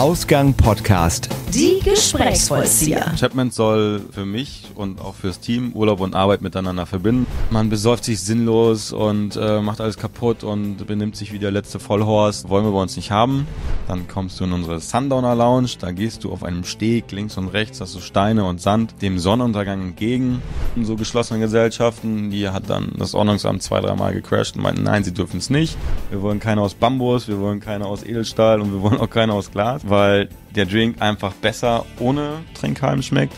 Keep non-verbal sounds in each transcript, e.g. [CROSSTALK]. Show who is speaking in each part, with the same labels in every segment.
Speaker 1: Ausgang Podcast
Speaker 2: die Gesprächsvollzieher.
Speaker 1: Chapman soll für mich und auch fürs Team Urlaub und Arbeit miteinander verbinden. Man besäuft sich sinnlos und äh, macht alles kaputt und benimmt sich wie der letzte Vollhorst. Wollen wir bei uns nicht haben. Dann kommst du in unsere Sundowner Lounge. Da gehst du auf einem Steg links und rechts, hast du Steine und Sand dem Sonnenuntergang entgegen. In so geschlossenen Gesellschaften, die hat dann das Ordnungsamt zwei, dreimal gecrashed und meinten, nein, sie dürfen es nicht. Wir wollen keine aus Bambus, wir wollen keine aus Edelstahl und wir wollen auch keine aus Glas, weil der Drink einfach besser ohne Trinkhalm schmeckt.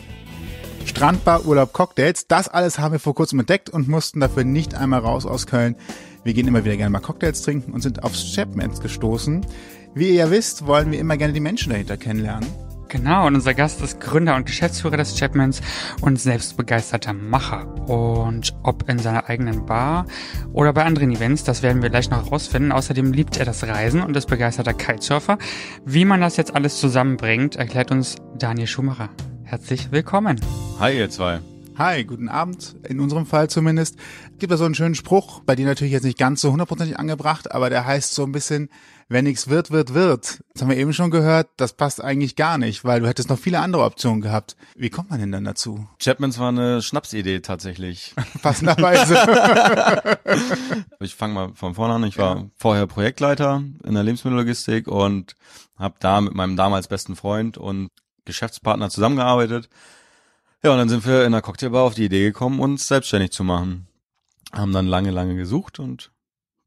Speaker 1: Strandbar,
Speaker 2: Urlaub, Cocktails, das alles haben wir vor kurzem entdeckt und mussten dafür nicht einmal raus aus Köln. Wir gehen immer wieder gerne mal Cocktails trinken und sind aufs Chapmans gestoßen. Wie ihr ja wisst, wollen wir immer gerne die Menschen dahinter kennenlernen.
Speaker 3: Genau, und unser Gast ist Gründer und Geschäftsführer des Chapmans und selbstbegeisterter Macher. Und ob in seiner eigenen Bar oder bei anderen Events, das werden wir gleich noch herausfinden. Außerdem liebt er das Reisen und ist begeisterter Kitesurfer. Wie man das jetzt alles zusammenbringt, erklärt uns Daniel Schumacher. Herzlich willkommen.
Speaker 1: Hi, ihr zwei.
Speaker 2: Hi, guten Abend. In unserem Fall zumindest gibt es so einen schönen Spruch, bei dir natürlich jetzt nicht ganz so hundertprozentig angebracht, aber der heißt so ein bisschen, wenn nichts wird, wird, wird. Das haben wir eben schon gehört, das passt eigentlich gar nicht, weil du hättest noch viele andere Optionen gehabt. Wie kommt man denn dann dazu?
Speaker 1: Chapmans war eine Schnapsidee tatsächlich. [LAUGHS] Passenderweise. [LAUGHS] ich fange mal von vorne an. Ich war ja. vorher Projektleiter in der Lebensmittellogistik und habe da mit meinem damals besten Freund und Geschäftspartner zusammengearbeitet. Ja, und dann sind wir in der Cocktailbar auf die Idee gekommen, uns selbstständig zu machen. Haben dann lange, lange gesucht und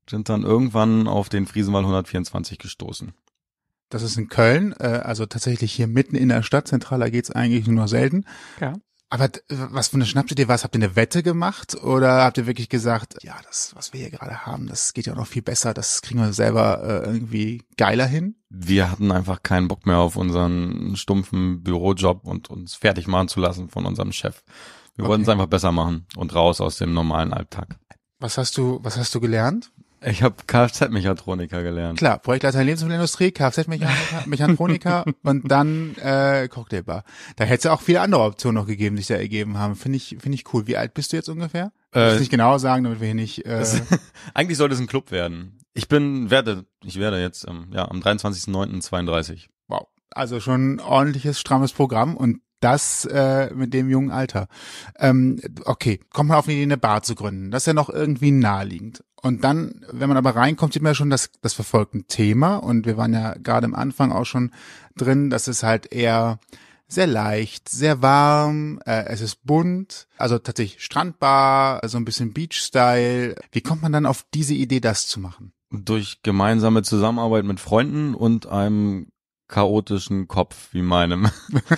Speaker 1: sind dann irgendwann auf den Friesenwall 124 gestoßen. Das ist in Köln,
Speaker 2: äh, also tatsächlich hier mitten in der Stadt. Zentraler geht's eigentlich nur selten. Ja. Aber was für eine Schnappte dir was? Habt ihr eine Wette gemacht oder habt ihr wirklich gesagt, ja, das, was wir hier gerade haben, das geht ja auch noch viel besser, das kriegen wir selber äh, irgendwie geiler hin?
Speaker 1: Wir hatten einfach keinen Bock mehr auf unseren stumpfen Bürojob und uns fertig machen zu lassen von unserem Chef. Wir okay. wollten es einfach besser machen und raus aus dem normalen Alltag.
Speaker 2: Was hast du, was hast du gelernt?
Speaker 1: Ich habe Kfz-Mechatroniker gelernt. Klar,
Speaker 2: Projektleiter in Lebensmittelindustrie, Kfz-Mechatroniker [LAUGHS] und dann äh, Cocktailbar. Da hätte es auch viele andere Optionen noch gegeben, die sich da ergeben haben. Finde ich, find ich cool. Wie alt bist du jetzt ungefähr? Äh, ich nicht genau sagen, damit wir hier nicht. Äh
Speaker 1: [LAUGHS] Eigentlich sollte es ein Club werden. Ich bin, werde, ich werde jetzt ähm, ja, am 23.09.32. Wow.
Speaker 2: Also schon ordentliches, strammes Programm und das äh, mit dem jungen Alter. Ähm, okay, kommt man auf die Idee, eine Bar zu gründen. Das ist ja noch irgendwie naheliegend. Und dann, wenn man aber reinkommt, sieht man ja schon, dass das verfolgt ein Thema. Und wir waren ja gerade am Anfang auch schon drin, dass es halt eher sehr leicht, sehr warm, äh, es ist bunt, also tatsächlich Strandbar, so also ein bisschen Beach-Style. Wie kommt man dann auf diese
Speaker 1: Idee, das zu machen? Durch gemeinsame Zusammenarbeit mit Freunden und einem chaotischen Kopf wie meinem.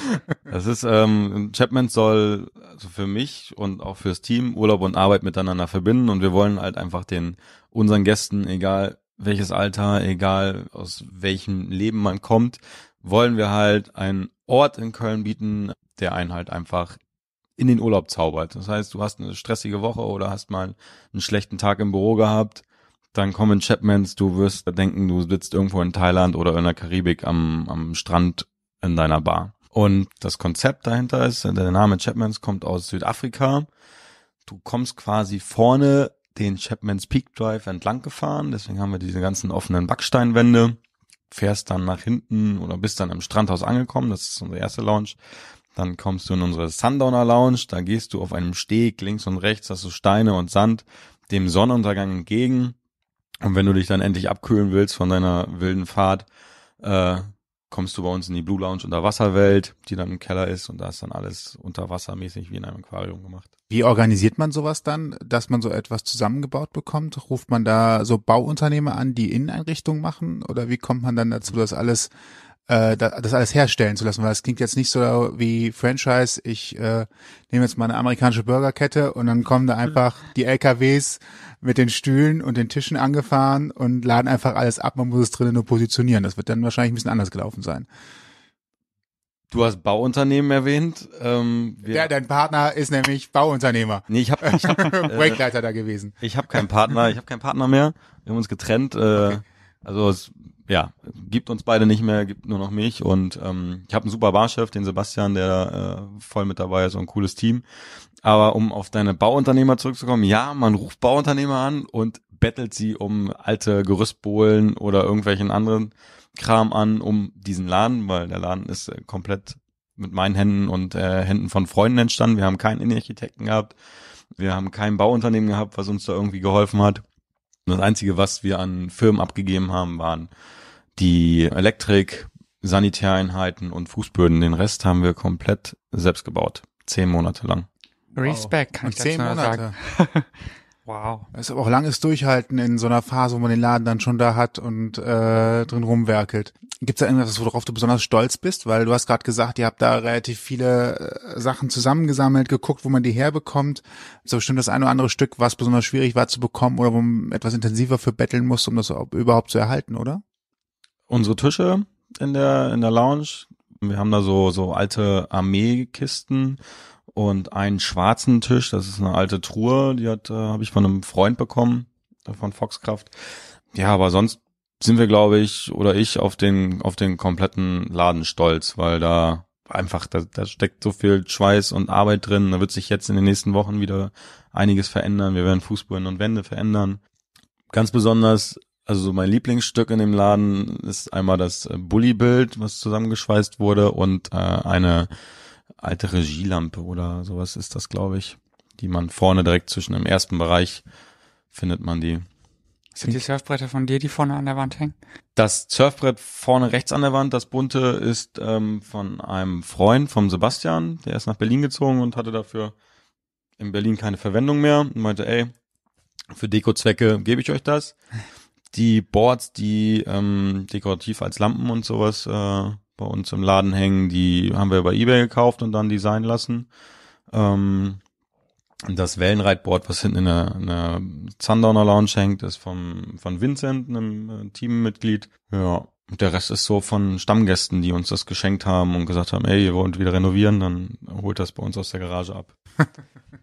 Speaker 1: [LAUGHS] das ist, ähm, Chapman soll also für mich und auch fürs Team Urlaub und Arbeit miteinander verbinden und wir wollen halt einfach den unseren Gästen, egal welches Alter, egal aus welchem Leben man kommt, wollen wir halt einen Ort in Köln bieten, der einen halt einfach in den Urlaub zaubert. Das heißt, du hast eine stressige Woche oder hast mal einen schlechten Tag im Büro gehabt dann kommen Chapmans, du wirst denken, du sitzt irgendwo in Thailand oder in der Karibik am, am Strand in deiner Bar. Und das Konzept dahinter ist, der Name Chapmans kommt aus Südafrika. Du kommst quasi vorne den Chapmans Peak Drive entlang gefahren, deswegen haben wir diese ganzen offenen Backsteinwände, fährst dann nach hinten oder bist dann im Strandhaus angekommen, das ist unsere erste Lounge. Dann kommst du in unsere Sundowner Lounge, da gehst du auf einem Steg links und rechts, hast du Steine und Sand, dem Sonnenuntergang entgegen, und wenn du dich dann endlich abkühlen willst von deiner wilden Fahrt, äh, kommst du bei uns in die Blue Lounge Unterwasserwelt, die dann im Keller ist und da ist dann alles unterwassermäßig wie in einem Aquarium gemacht.
Speaker 2: Wie organisiert man sowas dann, dass man so etwas zusammengebaut bekommt? Ruft man da so Bauunternehmer an, die Inneneinrichtungen machen oder wie kommt man dann dazu, dass alles äh, das alles herstellen zu lassen, weil es klingt jetzt nicht so wie Franchise, ich äh, nehme jetzt mal eine amerikanische Burgerkette und dann kommen da einfach mhm. die LKWs mit den Stühlen und den Tischen angefahren und laden einfach alles ab, man muss es drinnen nur positionieren. Das wird dann wahrscheinlich ein bisschen anders gelaufen sein.
Speaker 1: Du hast Bauunternehmen erwähnt. Ähm, ja, dein Partner
Speaker 2: ist nämlich Bauunternehmer. Nee, ich habe ich hab, [LAUGHS] äh, Projektleiter äh, da gewesen.
Speaker 1: Ich habe keinen Partner, ich habe keinen Partner mehr. Wir haben uns getrennt. Äh, okay. Also es ja, gibt uns beide nicht mehr, gibt nur noch mich. Und ähm, ich habe einen super Barchef, den Sebastian, der äh, voll mit dabei ist und ein cooles Team. Aber um auf deine Bauunternehmer zurückzukommen, ja, man ruft Bauunternehmer an und bettelt sie um alte Gerüstbohlen oder irgendwelchen anderen Kram an, um diesen Laden, weil der Laden ist äh, komplett mit meinen Händen und äh, Händen von Freunden entstanden. Wir haben keinen Innenarchitekten gehabt. Wir haben kein Bauunternehmen gehabt, was uns da irgendwie geholfen hat. Das Einzige, was wir an Firmen abgegeben haben, waren die Elektrik, Sanitäreinheiten und Fußböden. Den Rest haben wir komplett selbst gebaut. Zehn Monate lang.
Speaker 3: Respekt, wow. kann und ich zehn Monate. sagen. [LAUGHS]
Speaker 2: wow. Das ist aber auch langes Durchhalten in so einer Phase, wo man den Laden dann schon da hat und äh, drin rumwerkelt. Gibt es da irgendwas, worauf du besonders stolz bist? Weil du hast gerade gesagt, ihr habt da relativ viele äh, Sachen zusammengesammelt, geguckt, wo man die herbekommt. So bestimmt das eine oder andere Stück, was besonders schwierig war zu bekommen oder wo man etwas intensiver für betteln muss, um das überhaupt zu erhalten, oder?
Speaker 1: unsere Tische in der, in der Lounge. Wir haben da so, so alte Armeekisten und einen schwarzen Tisch. Das ist eine alte Truhe, die hat, äh, habe ich von einem Freund bekommen, äh, von Foxkraft. Ja, aber sonst sind wir, glaube ich, oder ich auf den, auf den kompletten Laden stolz, weil da einfach, da, da steckt so viel Schweiß und Arbeit drin. Da wird sich jetzt in den nächsten Wochen wieder einiges verändern. Wir werden Fußböden und Wände verändern. Ganz besonders also so mein Lieblingsstück in dem Laden ist einmal das äh, Bully-Bild, was zusammengeschweißt wurde und äh, eine alte Regielampe oder sowas ist das, glaube ich, die man vorne direkt zwischen dem ersten Bereich findet man die. Sind die Surfbretter von dir, die vorne an der Wand hängen? Das Surfbrett vorne rechts an der Wand, das bunte, ist ähm, von einem Freund, vom Sebastian, der ist nach Berlin gezogen und hatte dafür in Berlin keine Verwendung mehr und meinte, ey, für Dekozwecke gebe ich euch das die Boards, die ähm, dekorativ als Lampen und sowas äh, bei uns im Laden hängen, die haben wir bei eBay gekauft und dann designen lassen. Ähm, das Wellenreitboard, was hinten in der, in der Sundowner Lounge hängt, ist vom, von Vincent, einem äh, Teammitglied. Ja, und der Rest ist so von Stammgästen, die uns das geschenkt haben und gesagt haben, ey, ihr wollt wieder renovieren, dann holt das bei uns aus der Garage ab.
Speaker 2: [LAUGHS]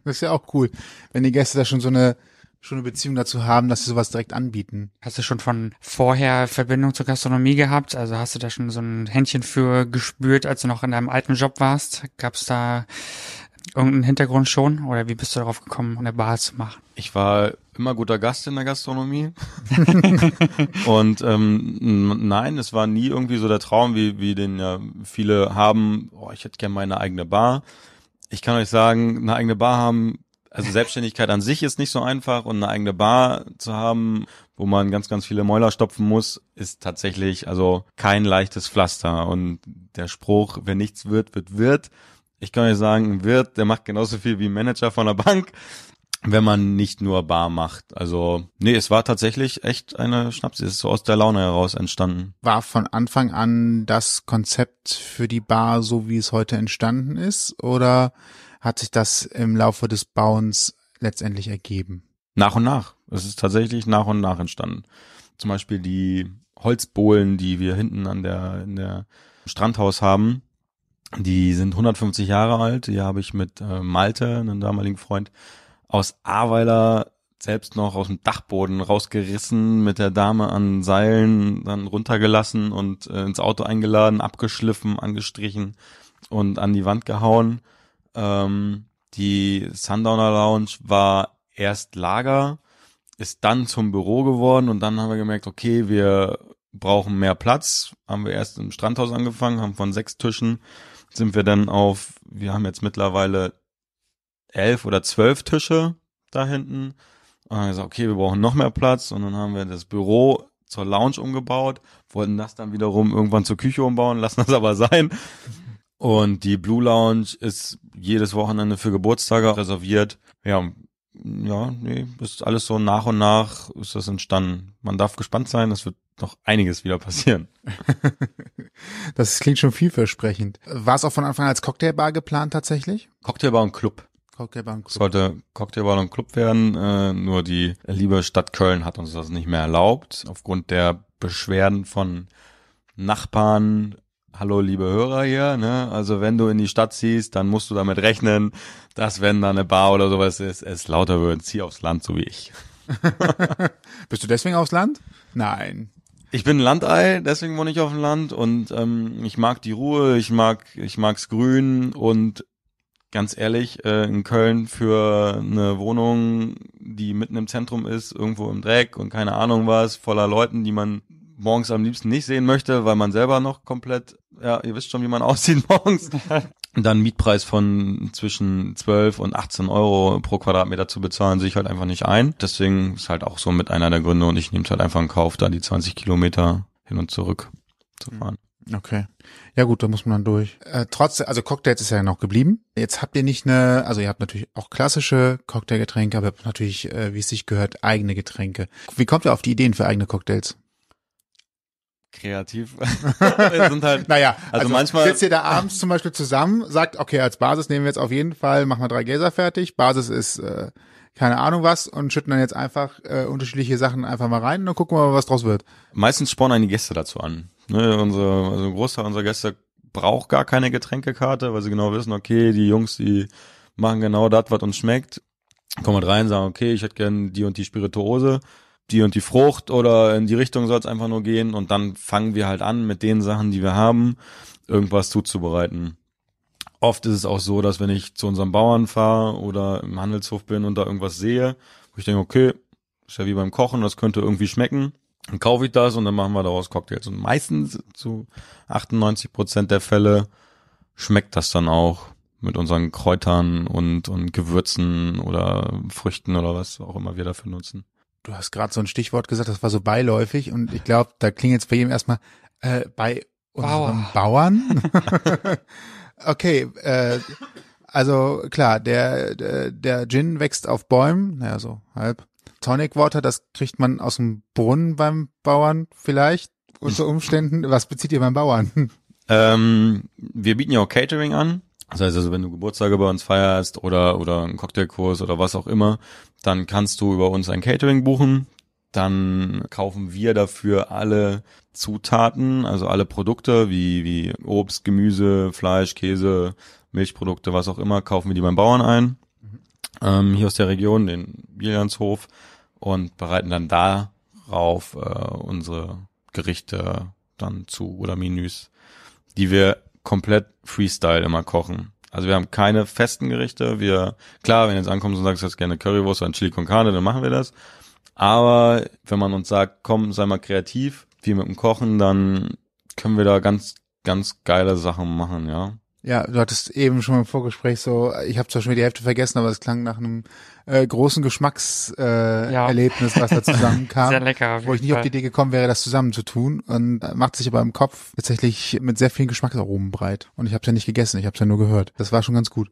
Speaker 2: das ist ja auch cool, wenn die Gäste da schon so eine schon eine Beziehung dazu haben, dass sie sowas direkt anbieten. Hast du schon von
Speaker 3: vorher Verbindung zur Gastronomie gehabt? Also hast du da schon so ein Händchen für gespürt, als du noch in deinem alten Job warst? Gab es da irgendeinen Hintergrund schon? Oder wie bist du darauf gekommen, eine Bar zu machen?
Speaker 1: Ich war immer guter Gast in der Gastronomie. [LAUGHS] und ähm, nein, es war nie irgendwie so der Traum, wie, wie den ja viele haben, oh, ich hätte gerne meine eigene Bar. Ich kann euch sagen, eine eigene Bar haben also Selbstständigkeit an sich ist nicht so einfach und eine eigene Bar zu haben, wo man ganz, ganz viele Mäuler stopfen muss, ist tatsächlich also kein leichtes Pflaster. Und der Spruch, wer nichts wird, wird wird. Ich kann euch sagen, ein Wirt, der macht genauso viel wie ein Manager von der Bank, wenn man nicht nur Bar macht. Also, nee, es war tatsächlich echt eine Schnaps. Es ist so aus der Laune heraus entstanden.
Speaker 2: War von Anfang an das Konzept für die Bar so, wie es heute entstanden ist? Oder hat sich das im Laufe des Bauens letztendlich ergeben?
Speaker 1: Nach und nach. Es ist tatsächlich nach und nach entstanden. Zum Beispiel die Holzbohlen, die wir hinten an der, in der Strandhaus haben, die sind 150 Jahre alt. Die habe ich mit äh, Malte, einem damaligen Freund, aus Ahrweiler selbst noch aus dem Dachboden rausgerissen, mit der Dame an Seilen dann runtergelassen und äh, ins Auto eingeladen, abgeschliffen, angestrichen und an die Wand gehauen. Ähm, die Sundowner Lounge war erst Lager, ist dann zum Büro geworden und dann haben wir gemerkt, okay, wir brauchen mehr Platz. Haben wir erst im Strandhaus angefangen, haben von sechs Tischen sind wir dann auf, wir haben jetzt mittlerweile elf oder zwölf Tische da hinten. Und haben gesagt, okay, wir brauchen noch mehr Platz. Und dann haben wir das Büro zur Lounge umgebaut, wollten das dann wiederum irgendwann zur Küche umbauen, lassen das aber sein. Und die Blue Lounge ist jedes Wochenende für Geburtstage reserviert. Ja, ja, nee, ist alles so nach und nach ist das entstanden. Man darf gespannt sein, es wird noch einiges wieder passieren. [LAUGHS] das
Speaker 2: klingt schon vielversprechend. War es auch von Anfang an als Cocktailbar geplant tatsächlich?
Speaker 1: Cocktailbar und Club. Cocktailbar und Club. Sollte Cocktailbar und Club werden, äh, nur die liebe Stadt Köln hat uns das nicht mehr erlaubt, aufgrund der Beschwerden von Nachbarn, hallo liebe Hörer hier, ne? Also wenn du in die Stadt ziehst, dann musst du damit rechnen, dass wenn da eine Bar oder sowas ist, es lauter wird. Zieh aufs Land, so wie ich. [LAUGHS] Bist du deswegen aufs Land? Nein. Ich bin Landei, deswegen wohne ich auf dem Land und ähm, ich mag die Ruhe, ich mag, ich mag's grün und ganz ehrlich, äh, in Köln für eine Wohnung, die mitten im Zentrum ist, irgendwo im Dreck und keine Ahnung was, voller Leuten, die man morgens am liebsten nicht sehen möchte, weil man selber noch komplett, ja, ihr wisst schon, wie man [LAUGHS] aussieht morgens. Dann Mietpreis von zwischen 12 und 18 Euro pro Quadratmeter zu bezahlen, sehe ich halt einfach nicht ein. Deswegen ist halt auch so mit einer der Gründe und ich nehme es halt einfach in Kauf, da die 20 Kilometer hin und zurück zu mhm. fahren. Okay.
Speaker 2: Ja gut, da muss man dann durch. Äh, trotzdem, also Cocktails ist ja noch geblieben. Jetzt habt ihr nicht eine, also ihr habt natürlich auch klassische Cocktailgetränke, aber natürlich, äh, wie es sich gehört, eigene Getränke. Wie kommt ihr auf die Ideen für eigene Cocktails?
Speaker 1: kreativ. [LAUGHS] [LAUGHS] wir sind halt, naja,
Speaker 2: also, also manchmal sitzt ihr da abends zum Beispiel zusammen, sagt, okay, als Basis nehmen wir jetzt auf jeden Fall, machen wir drei Gläser fertig. Basis ist äh, keine Ahnung was und schütten dann jetzt einfach äh, unterschiedliche Sachen einfach mal
Speaker 1: rein und dann gucken wir mal, was draus wird. Meistens spornen die Gäste dazu an. Ne, unsere, also ein Großteil unserer Gäste braucht gar keine Getränkekarte, weil sie genau wissen, okay, die Jungs, die machen genau das, was uns schmeckt. Kommen wir halt rein, sagen, okay, ich hätte gern die und die Spirituose die und die Frucht oder in die Richtung soll es einfach nur gehen und dann fangen wir halt an mit den Sachen, die wir haben, irgendwas zuzubereiten. Oft ist es auch so, dass wenn ich zu unserem Bauern fahre oder im Handelshof bin und da irgendwas sehe, wo ich denke, okay, ist ja wie beim Kochen, das könnte irgendwie schmecken, dann kaufe ich das und dann machen wir daraus Cocktails. Und meistens zu 98 Prozent der Fälle schmeckt das dann auch mit unseren Kräutern und, und Gewürzen oder Früchten oder was auch immer wir dafür nutzen du hast gerade so ein Stichwort
Speaker 2: gesagt, das war so beiläufig und ich glaube, da klingt jetzt bei jedem erstmal äh, bei unseren Bauer. Bauern. [LAUGHS] okay, äh, also klar, der, der, der Gin wächst auf Bäumen, naja, so halb. Tonic Water, das kriegt man aus dem Brunnen beim Bauern vielleicht unter Umständen. Was bezieht ihr beim Bauern?
Speaker 1: Ähm, wir bieten ja auch Catering an. Das heißt also, wenn du Geburtstage bei uns feierst oder, oder einen Cocktailkurs oder was auch immer, dann kannst du über uns ein Catering buchen. Dann kaufen wir dafür alle Zutaten, also alle Produkte wie, wie Obst, Gemüse, Fleisch, Käse, Milchprodukte, was auch immer, kaufen wir die beim Bauern ein. Ähm, hier aus der Region, den Bilanzhof und bereiten dann darauf äh, unsere Gerichte dann zu oder Menüs, die wir komplett Freestyle immer kochen. Also wir haben keine festen Gerichte. Wir, klar, wenn jetzt ankommst und sagst, du hast gerne Currywurst oder ein Chili con Carne, dann machen wir das. Aber wenn man uns sagt, komm, sei mal kreativ, wie mit dem Kochen, dann können wir da ganz, ganz geile Sachen machen, ja.
Speaker 2: Ja, du hattest eben schon im Vorgespräch so, ich habe zwar schon die Hälfte vergessen, aber es klang nach einem äh, großen Geschmackserlebnis, äh, ja. Erlebnis, was da zusammenkam. [LAUGHS] sehr lecker. Wo ich nicht Fall. auf die Idee gekommen wäre, das zusammen zu tun. Und äh, macht sich aber im Kopf tatsächlich mit sehr vielen Geschmacksaromen breit. Und ich habe es ja nicht gegessen, ich habe es ja nur gehört. Das war schon ganz gut.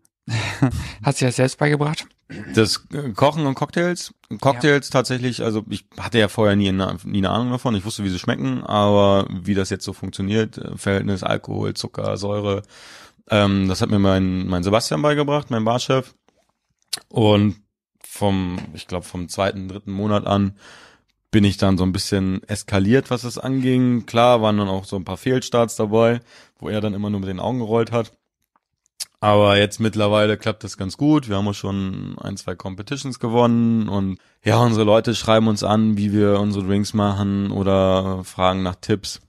Speaker 2: [LAUGHS] Hast du das selbst beigebracht?
Speaker 1: Das äh, Kochen und Cocktails. Cocktails ja. tatsächlich, also ich hatte ja vorher nie eine, nie eine Ahnung davon. Ich wusste, wie sie schmecken, aber wie das jetzt so funktioniert, äh, Verhältnis Alkohol, Zucker, Säure, ähm, das hat mir mein, mein Sebastian beigebracht, mein Barchef. Und vom, ich glaube, vom zweiten, dritten Monat an bin ich dann so ein bisschen eskaliert, was es anging. Klar waren dann auch so ein paar Fehlstarts dabei, wo er dann immer nur mit den Augen gerollt hat. Aber jetzt mittlerweile klappt das ganz gut. Wir haben auch schon ein, zwei Competitions gewonnen und ja, unsere Leute schreiben uns an, wie wir unsere Drinks machen oder fragen nach Tipps.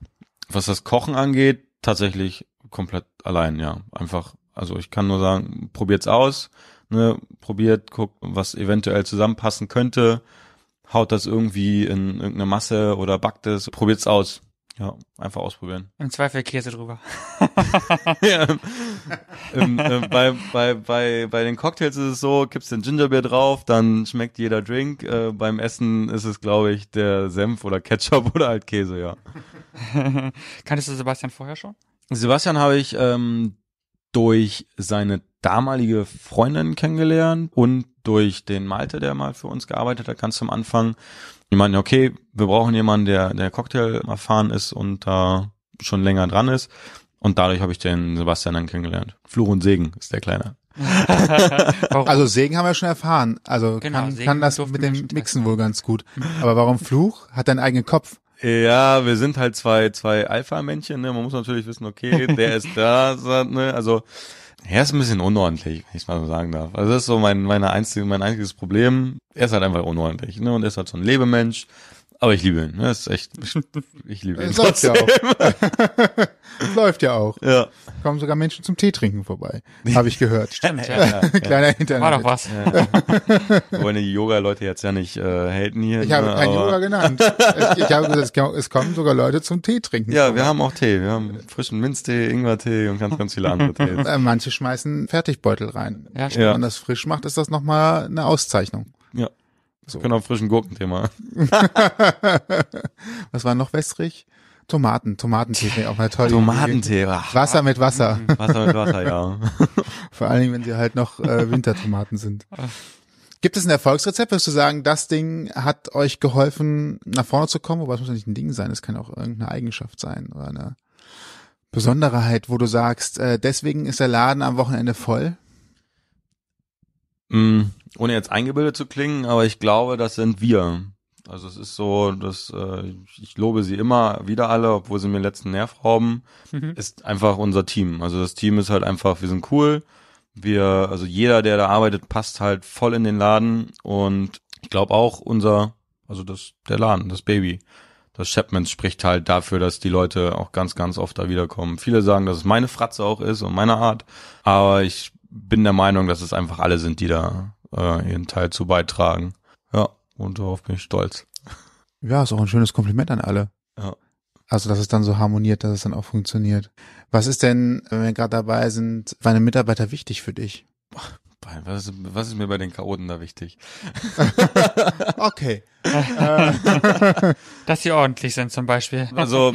Speaker 1: Was das Kochen angeht, tatsächlich komplett allein, ja. Einfach, also ich kann nur sagen, probiert's aus, ne, probiert, guckt, was eventuell zusammenpassen könnte, haut das irgendwie in irgendeine Masse oder backt es, probiert's aus. Ja, einfach ausprobieren. Im Zweifel Käse drüber. [LAUGHS] ja, ähm, äh, bei, bei, bei, bei den Cocktails ist es so, kippst den Gingerbeer drauf, dann schmeckt jeder Drink. Äh, beim Essen ist es, glaube ich, der Senf oder Ketchup [LAUGHS] oder halt Käse, ja.
Speaker 3: [LAUGHS] Kanntest du Sebastian vorher schon?
Speaker 1: Sebastian habe ich ähm, durch seine damalige Freundin kennengelernt und durch den Malte, der mal für uns gearbeitet hat, ganz zum Anfang. Die meinten, okay, wir brauchen jemanden, der, der Cocktail erfahren ist und da äh, schon länger dran ist. Und dadurch habe ich den Sebastian dann kennengelernt. Fluch und Segen ist der Kleine.
Speaker 2: [LAUGHS] also Segen haben wir schon erfahren. Also genau, kann, kann das mit dem Mixen wohl ganz gut. Aber warum Fluch?
Speaker 1: Hat deinen eigenen Kopf. Ja, wir sind halt zwei, zwei Alpha-Männchen, ne? Man muss natürlich wissen, okay, [LAUGHS] der ist da, ne? Also, er ist ein bisschen unordentlich, wenn ich mal so sagen darf. Also das ist so mein, meine einzige, mein einziges Problem. Er ist halt einfach unordentlich, ne? Und er ist halt so ein Lebemensch. Aber ich liebe ihn. Ne? Das ist echt. Ich liebe ihn. [LAUGHS] Läuft ja auch.
Speaker 2: [LAUGHS] Läuft ja auch. Ja. Kommen sogar Menschen zum Tee trinken vorbei. Habe ich gehört. Stimmt, [LAUGHS] ja, ne, ja, Kleiner ja. Internet. War doch was. Ja.
Speaker 1: Wollen die Yoga-Leute jetzt ja nicht äh, haten hier. Ich habe ne, kein Yoga genannt. ich, ich habe gesagt, es kommen sogar Leute zum Tee trinken. Ja, vorbei. wir haben auch Tee. Wir haben frischen Minztee, Ingwertee und ganz, ganz viele andere Tees. Äh,
Speaker 2: manche schmeißen Fertigbeutel rein. Ja, stimmt. Wenn man das frisch macht, ist das nochmal eine
Speaker 1: Auszeichnung. Ja. So. Können auch frischen Gurkenthema. [LAUGHS]
Speaker 2: Was war noch wässrig? Tomaten, Tomatentee wäre auch mal toll. Tomatentee, Wasser mit Wasser. Mhm, Wasser mit Wasser, ja. [LAUGHS] Vor allen Dingen, wenn sie halt noch äh, Wintertomaten sind. Gibt es ein Erfolgsrezept, würdest du sagen, das Ding hat euch geholfen, nach vorne zu kommen? Wobei es muss ja nicht ein Ding sein, es kann auch irgendeine Eigenschaft sein oder eine Besonderheit, wo du sagst, äh, deswegen ist der Laden am Wochenende voll?
Speaker 1: Mm, ohne jetzt eingebildet zu klingen, aber ich glaube, das sind wir. Also es ist so, dass äh, ich lobe sie immer wieder alle, obwohl sie mir den letzten Nerv rauben, mhm. ist einfach unser Team. Also das Team ist halt einfach, wir sind cool. Wir, also jeder, der da arbeitet, passt halt voll in den Laden und ich glaube auch unser, also das der Laden, das Baby, das Chapman spricht halt dafür, dass die Leute auch ganz, ganz oft da wiederkommen. Viele sagen, dass es meine Fratze auch ist und meine Art, aber ich bin der Meinung, dass es einfach alle sind, die da äh, ihren Teil zu beitragen. Ja, und darauf bin ich stolz.
Speaker 2: Ja, ist auch ein schönes Kompliment an alle. Ja. Also, dass es dann so harmoniert, dass es dann auch funktioniert. Was ist denn, wenn wir gerade dabei sind, waren Mitarbeiter wichtig für dich?
Speaker 1: Was ist, was ist mir bei den Chaoten da wichtig? [LAUGHS] okay. Äh,
Speaker 3: [LAUGHS] dass sie ordentlich sind zum Beispiel. Also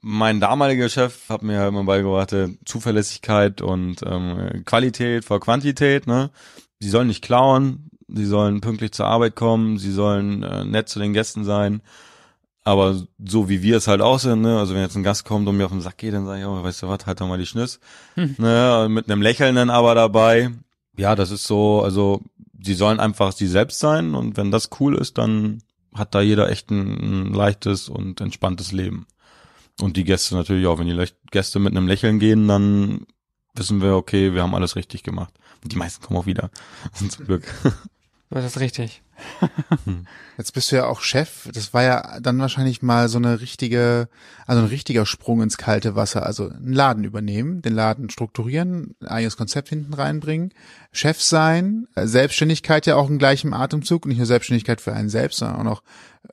Speaker 1: mein damaliger Chef hat mir immer beigebracht, äh, Zuverlässigkeit und ähm, Qualität vor Quantität. Ne? sie sollen nicht klauen, sie sollen pünktlich zur Arbeit kommen, sie sollen äh, nett zu den Gästen sein. Aber so wie wir es halt auch sind, ne? also wenn jetzt ein Gast kommt und mir auf den Sack geht, dann sage ich, oh, weißt du was, halt doch mal die Schnüss. Hm. Ne? Mit einem Lächeln dann aber dabei. Ja, das ist so, also sie sollen einfach sie selbst sein und wenn das cool ist, dann hat da jeder echt ein, ein leichtes und entspanntes Leben. Und die Gäste natürlich auch. Wenn die Gäste mit einem Lächeln gehen, dann wissen wir, okay, wir haben alles richtig gemacht die meisten kommen auch wieder. [LAUGHS] Zum Glück.
Speaker 2: Das ist richtig. Hm. Jetzt bist du ja auch Chef. Das war ja dann wahrscheinlich mal so eine richtige, also ein richtiger Sprung ins kalte Wasser. Also einen Laden übernehmen, den Laden strukturieren, ein eigenes Konzept hinten reinbringen, Chef sein, Selbstständigkeit ja auch in gleichem Atemzug nicht nur Selbstständigkeit für einen selbst, sondern auch noch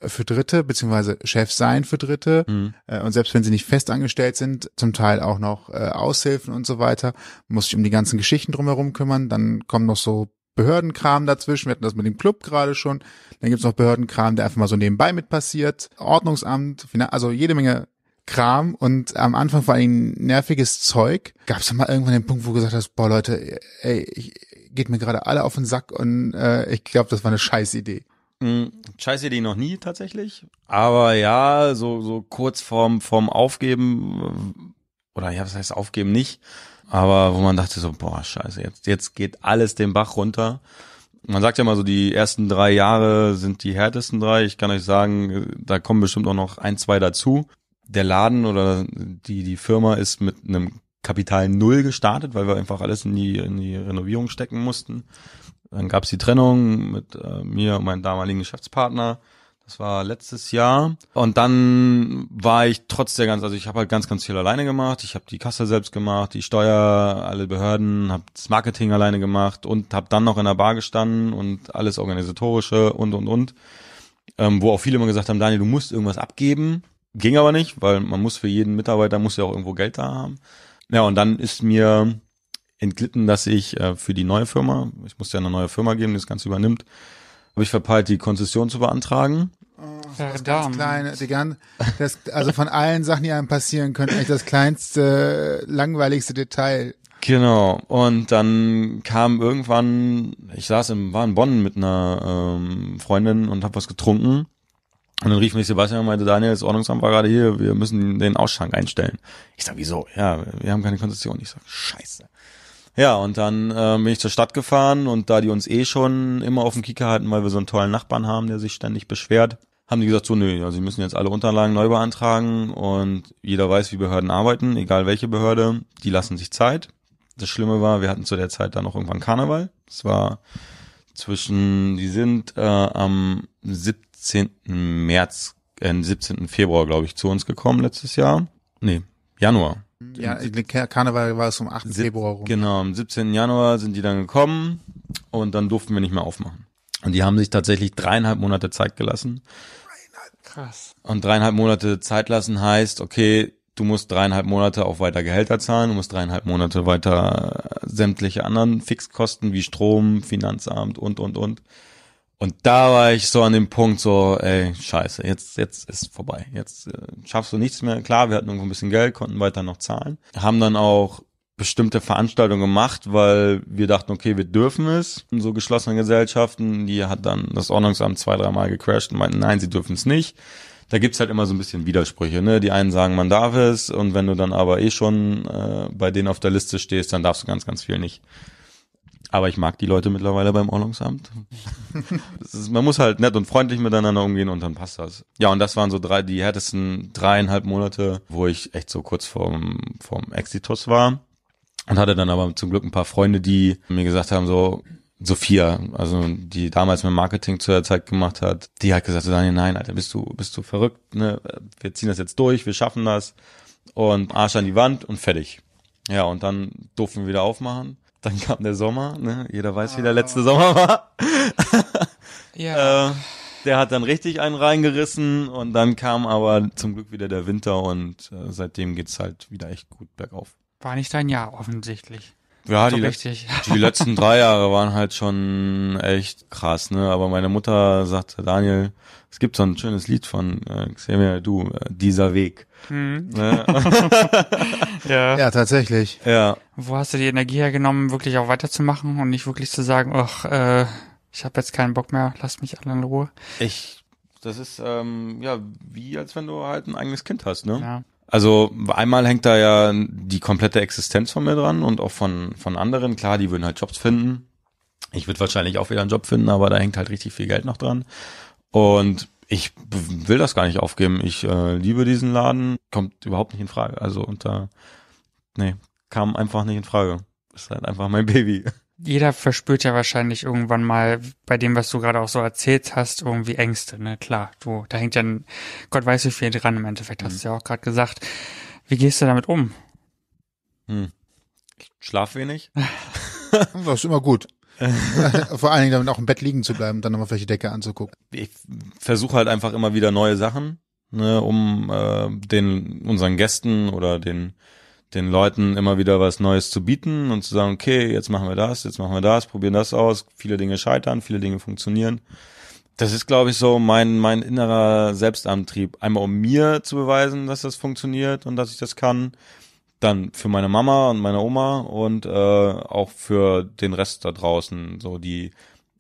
Speaker 2: für Dritte, beziehungsweise Chef sein für Dritte. Mhm. Und selbst wenn sie nicht festangestellt sind, zum Teil auch noch äh, Aushilfen und so weiter, muss ich um die ganzen Geschichten drumherum kümmern. Dann kommen noch so Behördenkram dazwischen. Wir hatten das mit dem Club gerade schon. Dann gibt's noch Behördenkram, der einfach mal so nebenbei mit passiert. Ordnungsamt, also jede Menge Kram und am Anfang vor allem nerviges Zeug. Gab's da mal irgendwann den Punkt, wo du gesagt hast, boah Leute, ey, ich, geht mir gerade alle auf den Sack
Speaker 1: und äh, ich glaube, das war eine Scheißidee. Hm, Scheiß Idee noch nie tatsächlich, aber ja, so so kurz vorm vorm Aufgeben äh, oder ja, was heißt Aufgeben nicht aber wo man dachte so, boah, scheiße, jetzt, jetzt geht alles den Bach runter. Man sagt ja mal so, die ersten drei Jahre sind die härtesten drei. Ich kann euch sagen, da kommen bestimmt auch noch ein, zwei dazu. Der Laden oder die, die Firma ist mit einem Kapital Null gestartet, weil wir einfach alles in die, in die Renovierung stecken mussten. Dann gab's die Trennung mit äh, mir und meinem damaligen Geschäftspartner. Das war letztes Jahr. Und dann war ich trotz der ganzen, also ich habe halt ganz, ganz viel alleine gemacht. Ich habe die Kasse selbst gemacht, die Steuer, alle Behörden, habe das Marketing alleine gemacht und habe dann noch in der Bar gestanden und alles organisatorische und, und, und. Ähm, wo auch viele immer gesagt haben, Daniel, du musst irgendwas abgeben. Ging aber nicht, weil man muss für jeden Mitarbeiter, muss ja auch irgendwo Geld da haben. Ja, und dann ist mir entglitten, dass ich äh, für die neue Firma, ich musste ja eine neue Firma geben, die das Ganze übernimmt, habe ich verpeilt, die Konzession zu beantragen.
Speaker 3: Äh, das
Speaker 2: ganz kleine, die ganz, das, also von allen Sachen, die einem passieren können, eigentlich das kleinste, langweiligste Detail.
Speaker 1: Genau. Und dann kam irgendwann, ich saß im, war in Bonn mit einer ähm, Freundin und habe was getrunken. Und dann rief mich Sebastian und meinte, Daniel, das Ordnungsamt war gerade hier, wir müssen den Ausschank einstellen. Ich sag, wieso? Ja, wir haben keine Konzession. Ich sag, scheiße. Ja, und dann äh, bin ich zur Stadt gefahren und da die uns eh schon immer auf dem Kicker hatten, weil wir so einen tollen Nachbarn haben, der sich ständig beschwert, haben die gesagt, so nö, also sie müssen jetzt alle Unterlagen neu beantragen und jeder weiß, wie Behörden arbeiten, egal welche Behörde, die lassen sich Zeit. Das Schlimme war, wir hatten zu der Zeit dann noch irgendwann Karneval. Es war zwischen, die sind äh, am 17. März, äh, 17. Februar, glaube ich, zu uns gekommen letztes Jahr. Nee, Januar. Mhm. ja, Karneval war es um 8. Februar rum. Genau, am 17. Januar sind die dann gekommen und dann durften wir nicht mehr aufmachen. Und die haben sich tatsächlich dreieinhalb Monate Zeit gelassen.
Speaker 2: Dreieinhalb, krass.
Speaker 1: Und dreieinhalb Monate Zeit lassen heißt, okay, du musst dreieinhalb Monate auch weiter Gehälter zahlen, du musst dreieinhalb Monate weiter äh, sämtliche anderen Fixkosten wie Strom, Finanzamt und, und, und und da war ich so an dem Punkt so, ey, scheiße, jetzt, jetzt ist vorbei. Jetzt äh, schaffst du nichts mehr. Klar, wir hatten irgendwo ein bisschen Geld, konnten weiter noch zahlen. Haben dann auch bestimmte Veranstaltungen gemacht, weil wir dachten, okay, wir dürfen es. In so geschlossenen Gesellschaften, die hat dann das Ordnungsamt zwei, dreimal gecrashed und meinten, nein, sie dürfen es nicht. Da gibt's halt immer so ein bisschen Widersprüche. Ne? Die einen sagen, man darf es und wenn du dann aber eh schon äh, bei denen auf der Liste stehst, dann darfst du ganz, ganz viel nicht. Aber ich mag die Leute mittlerweile beim Ordnungsamt. ist, man muss halt nett und freundlich miteinander umgehen und dann passt das. Ja, und das waren so drei, die härtesten dreieinhalb Monate, wo ich echt so kurz vorm, vorm Exitus war. Und hatte dann aber zum Glück ein paar Freunde, die mir gesagt haben, so, Sophia, also die damals mit Marketing zu der Zeit gemacht hat, die hat gesagt, so Daniel, nein, Alter, bist du, bist du verrückt, ne? Wir ziehen das jetzt durch, wir schaffen das und Arsch an die Wand und fertig. Ja, und dann durften wir wieder aufmachen. Dann kam der Sommer, ne? Jeder weiß, wie der ah. letzte Sommer war. [LAUGHS] ja. äh, der hat dann richtig einen reingerissen und dann kam aber zum Glück wieder der Winter und äh, seitdem geht's halt wieder echt gut bergauf.
Speaker 3: War nicht dein Jahr offensichtlich.
Speaker 1: Ja, die, richtig. die letzten drei Jahre waren halt schon echt krass, ne? Aber meine Mutter sagte, Daniel, es gibt so ein schönes Lied von äh, Xavier Du, äh, dieser Weg. Hm. Ne? [LAUGHS] ja. ja, tatsächlich.
Speaker 3: Ja. Wo hast du die Energie hergenommen, wirklich auch weiterzumachen und nicht wirklich zu sagen, ach, äh, ich habe jetzt keinen Bock mehr, lass mich alle in Ruhe.
Speaker 1: Ich, das ist ähm, ja wie als wenn du halt ein eigenes Kind hast, ne? Ja. Also einmal hängt da ja die komplette Existenz von mir dran und auch von, von anderen. Klar, die würden halt Jobs finden. Ich würde wahrscheinlich auch wieder einen Job finden, aber da hängt halt richtig viel Geld noch dran. Und ich will das gar nicht aufgeben. Ich äh, liebe diesen Laden. Kommt überhaupt nicht in Frage. Also unter, nee, kam einfach nicht in Frage. Ist halt einfach mein [LAUGHS] Baby jeder verspürt ja wahrscheinlich irgendwann
Speaker 3: mal bei dem, was du gerade auch so erzählt hast, irgendwie Ängste, ne? Klar, du, da hängt ja ein, Gott weiß wie viel dran im Endeffekt, hast mhm. du ja auch gerade gesagt. Wie gehst du damit um?
Speaker 1: Hm. Ich schlaf wenig.
Speaker 2: [LAUGHS] das ist immer gut. [LAUGHS] Vor allen Dingen damit auch im Bett liegen zu bleiben, dann nochmal vielleicht die Decke anzugucken.
Speaker 1: Ich versuche halt einfach immer wieder neue Sachen, ne, um äh, den unseren Gästen oder den den Leuten immer wieder was Neues zu bieten und zu sagen, okay, jetzt machen wir das, jetzt machen wir das, probieren das aus. Viele Dinge scheitern, viele Dinge funktionieren. Das ist, glaube ich, so mein, mein innerer Selbstantrieb. Einmal um mir zu beweisen, dass das funktioniert und dass ich das kann. Dann für meine Mama und meine Oma und äh, auch für den Rest da draußen, so die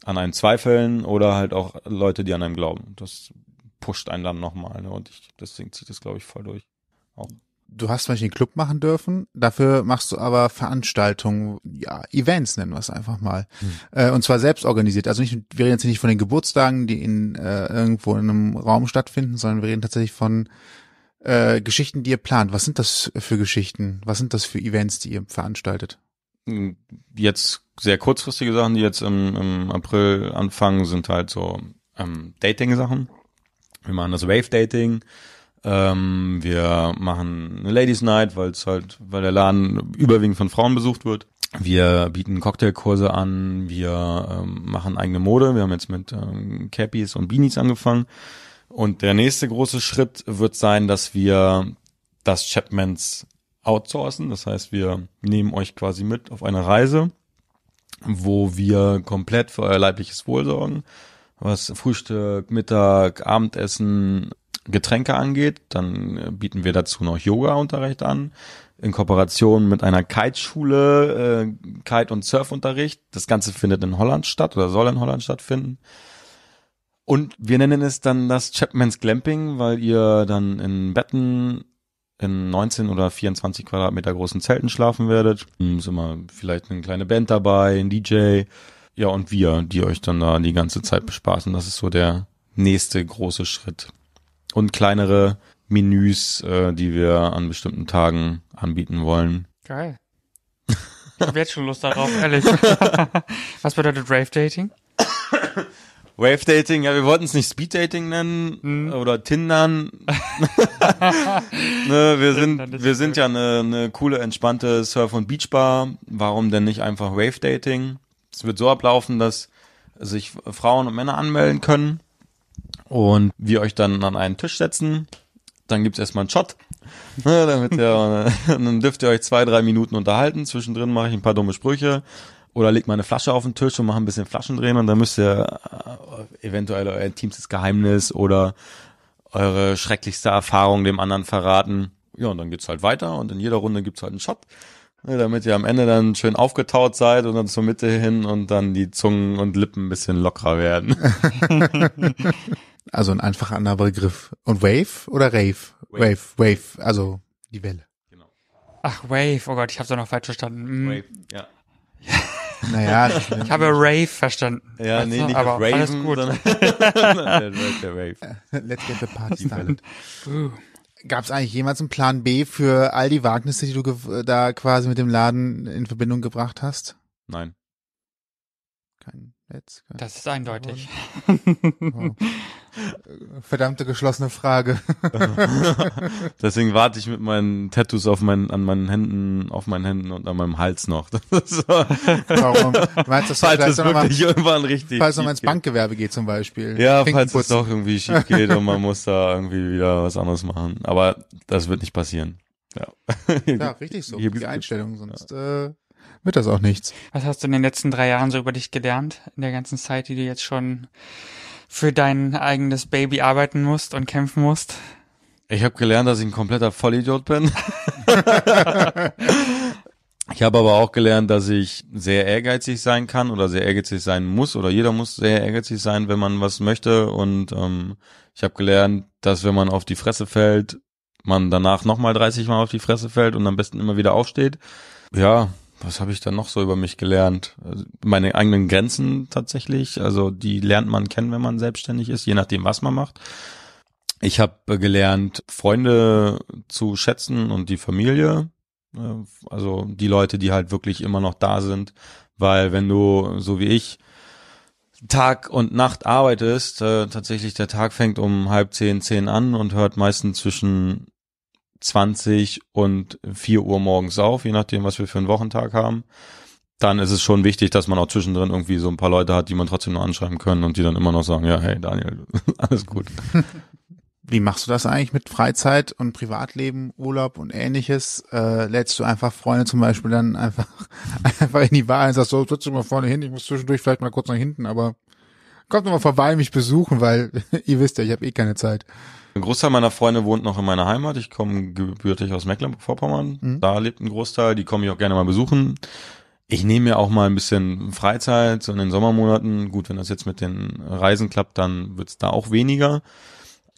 Speaker 1: an einem zweifeln oder halt auch Leute, die an einem glauben. Das pusht einen dann nochmal. Ne? Und ich, deswegen zieht das, glaube ich, voll durch.
Speaker 2: Auch du hast vielleicht Beispiel einen Club machen dürfen, dafür machst du aber Veranstaltungen, ja, Events nennen wir es einfach mal. Hm. Äh, und zwar selbst organisiert. Also nicht, wir reden jetzt nicht von den Geburtstagen, die in äh, irgendwo in einem Raum stattfinden, sondern wir reden tatsächlich von äh, Geschichten, die ihr plant. Was sind das für Geschichten? Was sind das für Events,
Speaker 1: die ihr veranstaltet? Hm, jetzt sehr kurzfristige Sachen, die jetzt im, im April anfangen, sind halt so ähm, Dating-Sachen. Wir machen das Wave-Dating ähm, wir machen eine Ladies Night, weil es halt, weil der Laden überwiegend von Frauen besucht wird. Wir bieten Cocktailkurse an, wir ähm, machen eigene Mode. Wir haben jetzt mit ähm, Cappies und Beanies angefangen. Und der nächste große Schritt wird sein, dass wir das Chapmans outsourcen. Das heißt, wir nehmen euch quasi mit auf eine Reise, wo wir komplett für euer leibliches Wohl sorgen. Was Frühstück, Mittag, Abendessen, Getränke angeht, dann äh, bieten wir dazu noch Yoga-Unterricht an, in Kooperation mit einer Kite-Schule, äh, Kite- und Surfunterricht. Das Ganze findet in Holland statt oder soll in Holland stattfinden. Und wir nennen es dann das Chapman's Glamping, weil ihr dann in Betten in 19 oder 24 Quadratmeter großen Zelten schlafen werdet. Hm, ist immer vielleicht eine kleine Band dabei, ein DJ. Ja, und wir, die euch dann da die ganze Zeit bespaßen. Das ist so der nächste große Schritt und kleinere Menüs, äh, die wir an bestimmten Tagen anbieten wollen.
Speaker 3: Geil. Ich hab jetzt schon Lust darauf, ehrlich. [LAUGHS] Was bedeutet Rave Dating?
Speaker 1: Wave Dating, ja, wir wollten es nicht Speed Dating nennen hm. oder Tindern. [LAUGHS] ne, wir sind, wir sind ja eine, eine coole, entspannte Surf- und Beachbar. Warum denn nicht einfach Wave Dating? Es wird so ablaufen, dass sich Frauen und Männer anmelden können und wir euch dann an einen Tisch setzen. Dann gibt's erstmal einen Shot, ne, damit ihr, [LAUGHS] dann dürft ihr euch zwei, drei Minuten unterhalten. Zwischendrin mache ich ein paar dumme Sprüche oder legt mal eine Flasche auf den Tisch und mache ein bisschen Flaschendrehen und dann müsst ihr äh, eventuell euer intimstes Geheimnis oder eure schrecklichste Erfahrung dem anderen verraten. Ja, und dann geht's halt weiter und in jeder Runde gibt's halt einen Shot ne, damit ihr am Ende dann schön aufgetaut seid und dann zur Mitte hin und dann die Zungen und Lippen ein bisschen lockerer werden. [LAUGHS]
Speaker 2: [LAUGHS] Also ein einfacher anderer Begriff. Und Wave oder Rave? Wave, Wave, Wave also die Welle. Genau.
Speaker 3: Ach, Wave, oh Gott, ich hab's doch noch falsch verstanden. Hm. Wave, ja.
Speaker 2: [LAUGHS] Naja, ich habe
Speaker 3: Rave verstanden. Ja, weißt nee, du? nicht aber Raven, alles gut. sondern [LAUGHS] äh, Let's get the party started.
Speaker 2: Gab es eigentlich jemals einen Plan B für all die Wagnisse, die du äh, da quasi mit dem Laden in Verbindung gebracht hast?
Speaker 1: Nein. Netz.
Speaker 3: Das ist eindeutig. [LAUGHS] Oh.
Speaker 2: Verdammte geschlossene Frage.
Speaker 1: [LAUGHS] Deswegen warte ich mit meinen Tattoos auf meinen, an meinen Händen, auf meinen Händen und an meinem Hals noch. [LAUGHS] Warum? Meinst du, das falls es wirklich mal, irgendwann richtig Falls es nochmal ins
Speaker 2: Bankgewerbe geht zum Beispiel. Ja, falls es doch irgendwie schief geht und man
Speaker 1: muss da irgendwie wieder was anderes machen. Aber das wird nicht passieren. Ja,
Speaker 2: ja richtig so. Hier die Einstellung,
Speaker 3: sonst ja. äh,
Speaker 2: wird das auch nichts.
Speaker 3: Was hast du in den letzten drei Jahren so über dich gelernt? In der ganzen Zeit, die du jetzt schon für dein eigenes Baby arbeiten musst und kämpfen musst?
Speaker 1: Ich habe gelernt, dass ich ein kompletter Vollidiot bin. [LAUGHS] ich habe aber auch gelernt, dass ich sehr ehrgeizig sein kann oder sehr ehrgeizig sein muss oder jeder muss sehr ehrgeizig sein, wenn man was möchte. Und ähm, ich habe gelernt, dass wenn man auf die Fresse fällt, man danach nochmal 30 Mal auf die Fresse fällt und am besten immer wieder aufsteht. Ja, was habe ich da noch so über mich gelernt? meine eigenen Grenzen tatsächlich, also die lernt man kennen, wenn man selbstständig ist, je nachdem, was man macht. Ich habe gelernt, Freunde zu schätzen und die Familie, äh, also die Leute, die halt wirklich immer noch da sind, weil wenn du so wie ich Tag und Nacht arbeitest, äh, tatsächlich der Tag fängt um halb zehn, zehn an und hört meistens zwischen 20 und 4 Uhr morgens auf, je nachdem, was wir für einen Wochentag haben, dann ist es schon wichtig, dass man auch zwischendrin irgendwie so ein paar Leute hat, die man trotzdem nur anschreiben können und die dann immer noch sagen, ja, hey Daniel, [LAUGHS] alles gut. [LAUGHS] Wie machst du das
Speaker 2: eigentlich mit Freizeit und Privatleben, Urlaub und ähnliches? Äh, lädst du einfach Freunde zum Beispiel dann einfach, [LAUGHS] einfach in die Wahl und sagst, so, sitzt du mal vorne hin, ich muss zwischendurch vielleicht mal kurz nach hinten, aber kommt nochmal vorbei, mich besuchen, weil ihr wisst ja, ich habe eh keine Zeit.
Speaker 1: Ein Großteil meiner Freunde wohnt noch in meiner Heimat. Ich komme gebürtig aus Mecklenburg-Vorpommern. Mhm. Da lebt ein Großteil. Die komme ich auch gerne mal besuchen. Ich nehme mir auch mal ein bisschen Freizeit so in den Sommermonaten. Gut, wenn das jetzt mit den Reisen klappt, dann wird's da auch weniger.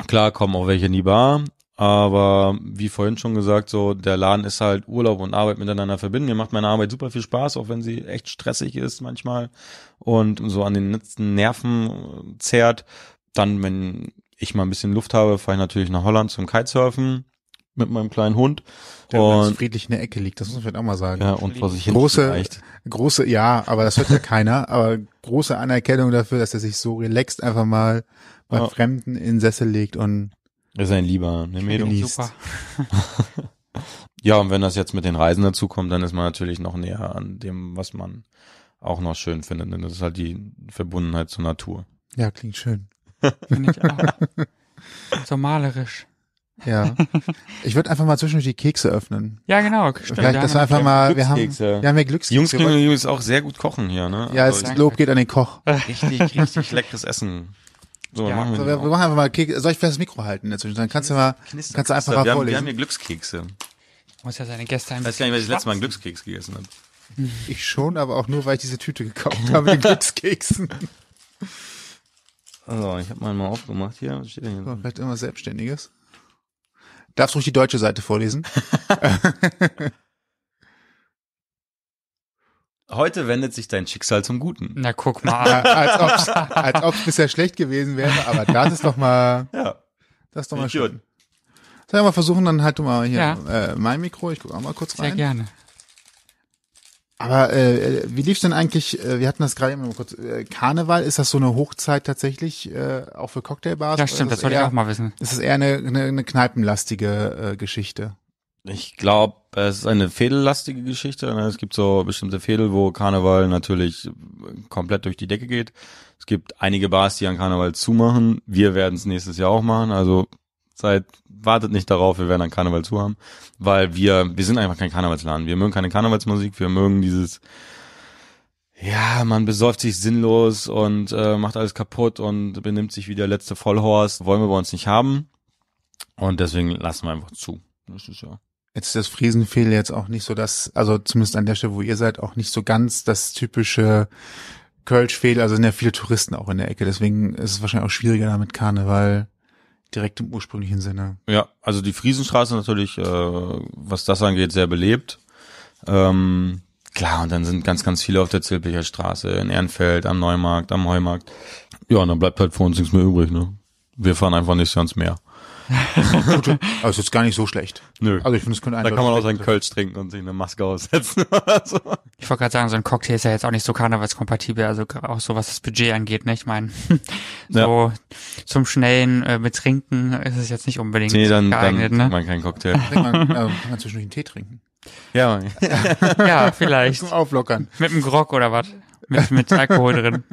Speaker 1: Klar kommen auch welche in die Bar, aber wie vorhin schon gesagt, so der Laden ist halt Urlaub und Arbeit miteinander verbinden. Mir macht meine Arbeit super viel Spaß, auch wenn sie echt stressig ist manchmal und so an den letzten Nerven zerrt. Dann, wenn ich mal ein bisschen Luft habe, fahre ich natürlich nach Holland zum Kitesurfen mit meinem kleinen Hund. Der und friedlich in der Ecke liegt, das muss man vielleicht auch mal sagen. Ja, und vor sich hin große, große, ja,
Speaker 2: aber das hört ja keiner, [LAUGHS] aber große Anerkennung dafür, dass er sich so relaxed einfach mal bei ja. Fremden in Sessel legt und
Speaker 1: ist ein Lieber, eine Mädung. Super. ja, und wenn das jetzt mit den Reisen dazu kommt, dann ist man natürlich noch näher an dem, was man auch noch schön findet. Denn das ist halt die Verbundenheit zur Natur.
Speaker 3: Ja, klingt schön so malerisch.
Speaker 1: Ja. Ich würde
Speaker 2: einfach mal zwischendurch die Kekse öffnen.
Speaker 1: Ja, genau. Stimmt, Vielleicht, dass einfach mal, wir haben, wir haben ja Glückskekse. Jungs können Jungs auch sehr gut kochen hier, ne? Ja, also, das Lob geht an den Koch. Richtig, richtig leckeres Essen. So, ja, machen wir, so, wir, wir
Speaker 2: machen einfach mal Kekse. Soll ich vielleicht das Mikro halten dazwischen? Dann kannst du mal, Knister, kannst du einfach mal wir vorlesen. wir haben
Speaker 1: hier Glückskekse. Muss ja seine Gäste ein Ich weiß gar nicht, weil ich das letzte Mal einen Glückskeks gegessen habe.
Speaker 2: Ich schon, aber auch nur, weil ich diese Tüte gekauft [LAUGHS] habe mit den Glückskeksen. So, ich habe mal mal aufgemacht hier. Was steht denn hier? Vielleicht immer Selbstständiges. Darfst ruhig die deutsche Seite vorlesen. [LAUGHS]
Speaker 1: Heute wendet sich dein Schicksal zum Guten. Na, guck mal. Ja, [LAUGHS] als ob's,
Speaker 2: als ob's bisher schlecht gewesen wäre, aber das ist doch mal. Ja. Das ist doch mal schön. Sollen wir mal versuchen, dann halt du mal hier ja. äh, mein Mikro, ich gucke auch mal kurz rein. Sehr gerne. Aber äh, wie lief's denn eigentlich? Äh, wir hatten das gerade eben kurz. Äh, Karneval ist das so eine Hochzeit tatsächlich äh, auch für Cocktailbars? Ja, stimmt. Das, das wollte ich auch mal wissen. Ist es eher eine, eine, eine kneipenlastige äh, Geschichte?
Speaker 1: Ich glaube, es ist eine fädellastige Geschichte. Ne? Es gibt so bestimmte Fädel, wo Karneval natürlich komplett durch die Decke geht. Es gibt einige Bars, die an Karneval zumachen. Wir werden es nächstes Jahr auch machen. Also seit wartet nicht darauf, wir werden dann Karneval zu haben, weil wir, wir sind einfach kein Karnevalsladen. Wir mögen keine Karnevalsmusik, wir mögen dieses, ja, man besäuft sich sinnlos und äh, macht alles kaputt und benimmt sich wie der letzte Vollhorst. Wollen wir bei uns nicht haben. Und deswegen lassen wir einfach zu. Das ist ja.
Speaker 2: Jetzt ist das Friesenfehl jetzt auch nicht so das, also zumindest an der Stelle, wo ihr seid, auch nicht so ganz das typische Kölsch also sind ja viele Touristen auch in der Ecke, deswegen ist es wahrscheinlich auch schwieriger damit Karneval direkt im ursprünglichen Sinne.
Speaker 1: Ja, also die Friesenstraße natürlich, äh, was das angeht, sehr belebt. Ähm, klar, und dann sind ganz, ganz viele auf der Zilpicher Straße, in Ehrenfeld, am Neumarkt, am Heumarkt. Ja, und dann bleibt halt vor uns nichts mehr übrig, ne? Wir fahren einfach nächstes ganz mehr. Aber es ist gar nicht so schlecht. Nö. Also ich finde, es könnte Da kann man auch seinen Kölsch trinken und sich eine Maske aussetzen
Speaker 2: [LAUGHS] oder
Speaker 3: so. Ich wollte gerade sagen, so ein Cocktail ist ja jetzt auch nicht so karnevalskompatibel, also auch so was das Budget angeht, ne? Ich meine, [LAUGHS] so ja. zum schnellen äh, Betrinken ist es jetzt nicht unbedingt nee, dann, geeignet, dann ne? man keinen Cocktail. Man, äh, kann
Speaker 2: man zwischendurch einen Tee trinken.
Speaker 3: Ja, ja vielleicht. [LAUGHS] Zum Auflockern. Mit einem Grog oder was? Mit, mit Alkohol drin.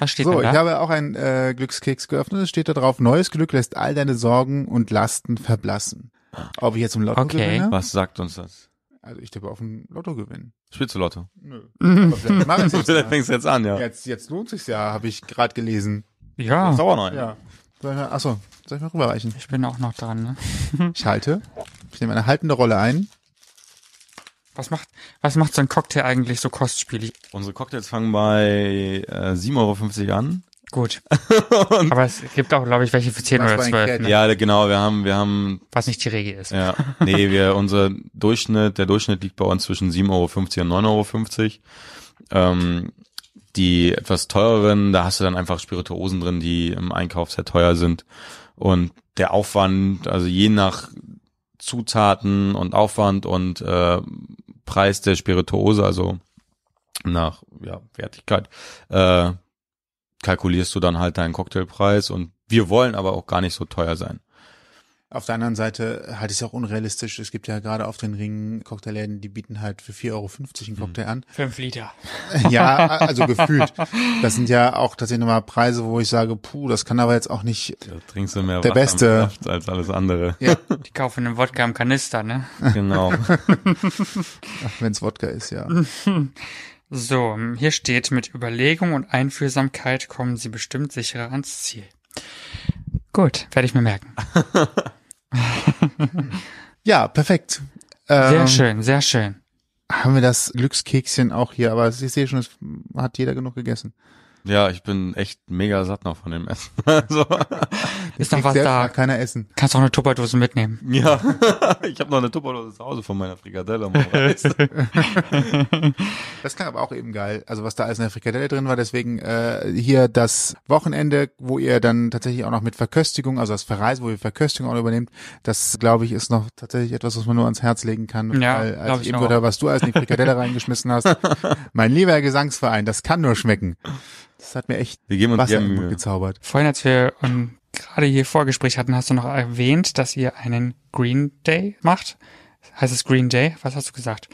Speaker 2: Was steht so, da? ich habe auch einen äh, Glückskeks geöffnet. Es steht da drauf, neues Glück lässt all deine Sorgen und Lasten verblassen. Ah. Ob ich jetzt im Lotto okay. gewinne?
Speaker 1: Was sagt uns das? Also ich tippe auf ein
Speaker 2: Lotto gewinnen. Spielst du Lotto? Nö. Aber vielleicht [LAUGHS] mache ich fängst du jetzt an, ja. Jetzt, jetzt lohnt sich's ja, habe ich gerade gelesen. Ja. Sauer noch. Ja. Achso, soll ich mal rüberreichen? Ich bin auch noch dran, ne? ich halte. Ich nehme eine haltende Rolle ein. Was
Speaker 3: macht, was macht so ein Cocktail eigentlich so kostspielig?
Speaker 1: Unsere Cocktails fangen bei äh, 7,50 Euro an.
Speaker 3: Gut. [LAUGHS] Aber es gibt auch, glaube ich, welche für 10 oder 12. Ne? Ja,
Speaker 1: genau, wir haben, wir haben. Was nicht die Regel ist. Ja. Nee, wir, unser Durchschnitt, der Durchschnitt liegt bei uns zwischen 7,50 Euro und 9,50 Euro. Ähm, die etwas teureren, da hast du dann einfach Spirituosen drin, die im Einkauf sehr teuer sind. Und der Aufwand, also je nach Zutaten und Aufwand und äh, Preis der Spirituose, also nach ja, Wertigkeit, äh, kalkulierst du dann halt deinen Cocktailpreis und wir wollen aber auch gar nicht so teuer sein.
Speaker 2: Auf der anderen Seite halte ich es auch unrealistisch. Es gibt ja gerade auf den Ringen Cocktailläden, die bieten halt für 4,50 Euro einen hm. Cocktail an. Fünf Liter. [LAUGHS] Ja, also [LAUGHS] gefühlt. Das sind ja auch tatsächlich nochmal Preise, wo ich sage, puh, das kann aber jetzt auch nicht da trinkst
Speaker 1: du mehr der Beste als alles andere. Ja.
Speaker 2: [LAUGHS] Die
Speaker 3: kaufen einen Wodka im Kanister, ne?
Speaker 1: Genau.
Speaker 2: Wenn es Wodka ist, ja.
Speaker 3: So, hier steht, mit Überlegung und Einfühlsamkeit kommen Sie bestimmt sicherer ans Ziel. Gut, werde ich mir merken
Speaker 2: ja, perfekt. Ähm, sehr schön, sehr schön. Haben wir das Glückskekschen auch hier, aber ich sehe schon, es hat jeder genug gegessen.
Speaker 1: Ja, ich bin echt mega satt noch von dem Essen. [LAUGHS] Also, ist dann was da.
Speaker 2: Keiner essen. Kannst
Speaker 3: auch eine Tupperdose mitnehmen. Ja,
Speaker 1: [LAUGHS] ich habe noch eine Tupperdose zu Hause von meiner Frikadelle.
Speaker 2: [LAUGHS] das klang aber auch eben geil. Also was da alles in der Frikadelle drin war. Deswegen äh, hier das Wochenende, wo ihr dann tatsächlich auch noch mit Verköstigung, also das Verreisen, wo ihr Verköstigung auch übernehmt, das glaube ich ist noch tatsächlich etwas, was man nur ans Herz legen kann. Ja, weil als ich eben gehört habe, was du als in die Frikadelle reingeschmissen hast. Mein lieber Gesangsverein, das kann nur schmecken. Das hat mir
Speaker 1: echt wir geben uns Wasser im gezaubert.
Speaker 3: Vorhin, als wir um, ähm, gerade hier Vorgespräch hatten, hast du noch erwähnt, dass ihr einen Green Day macht. Heißt es Green Day? Was hast du gesagt?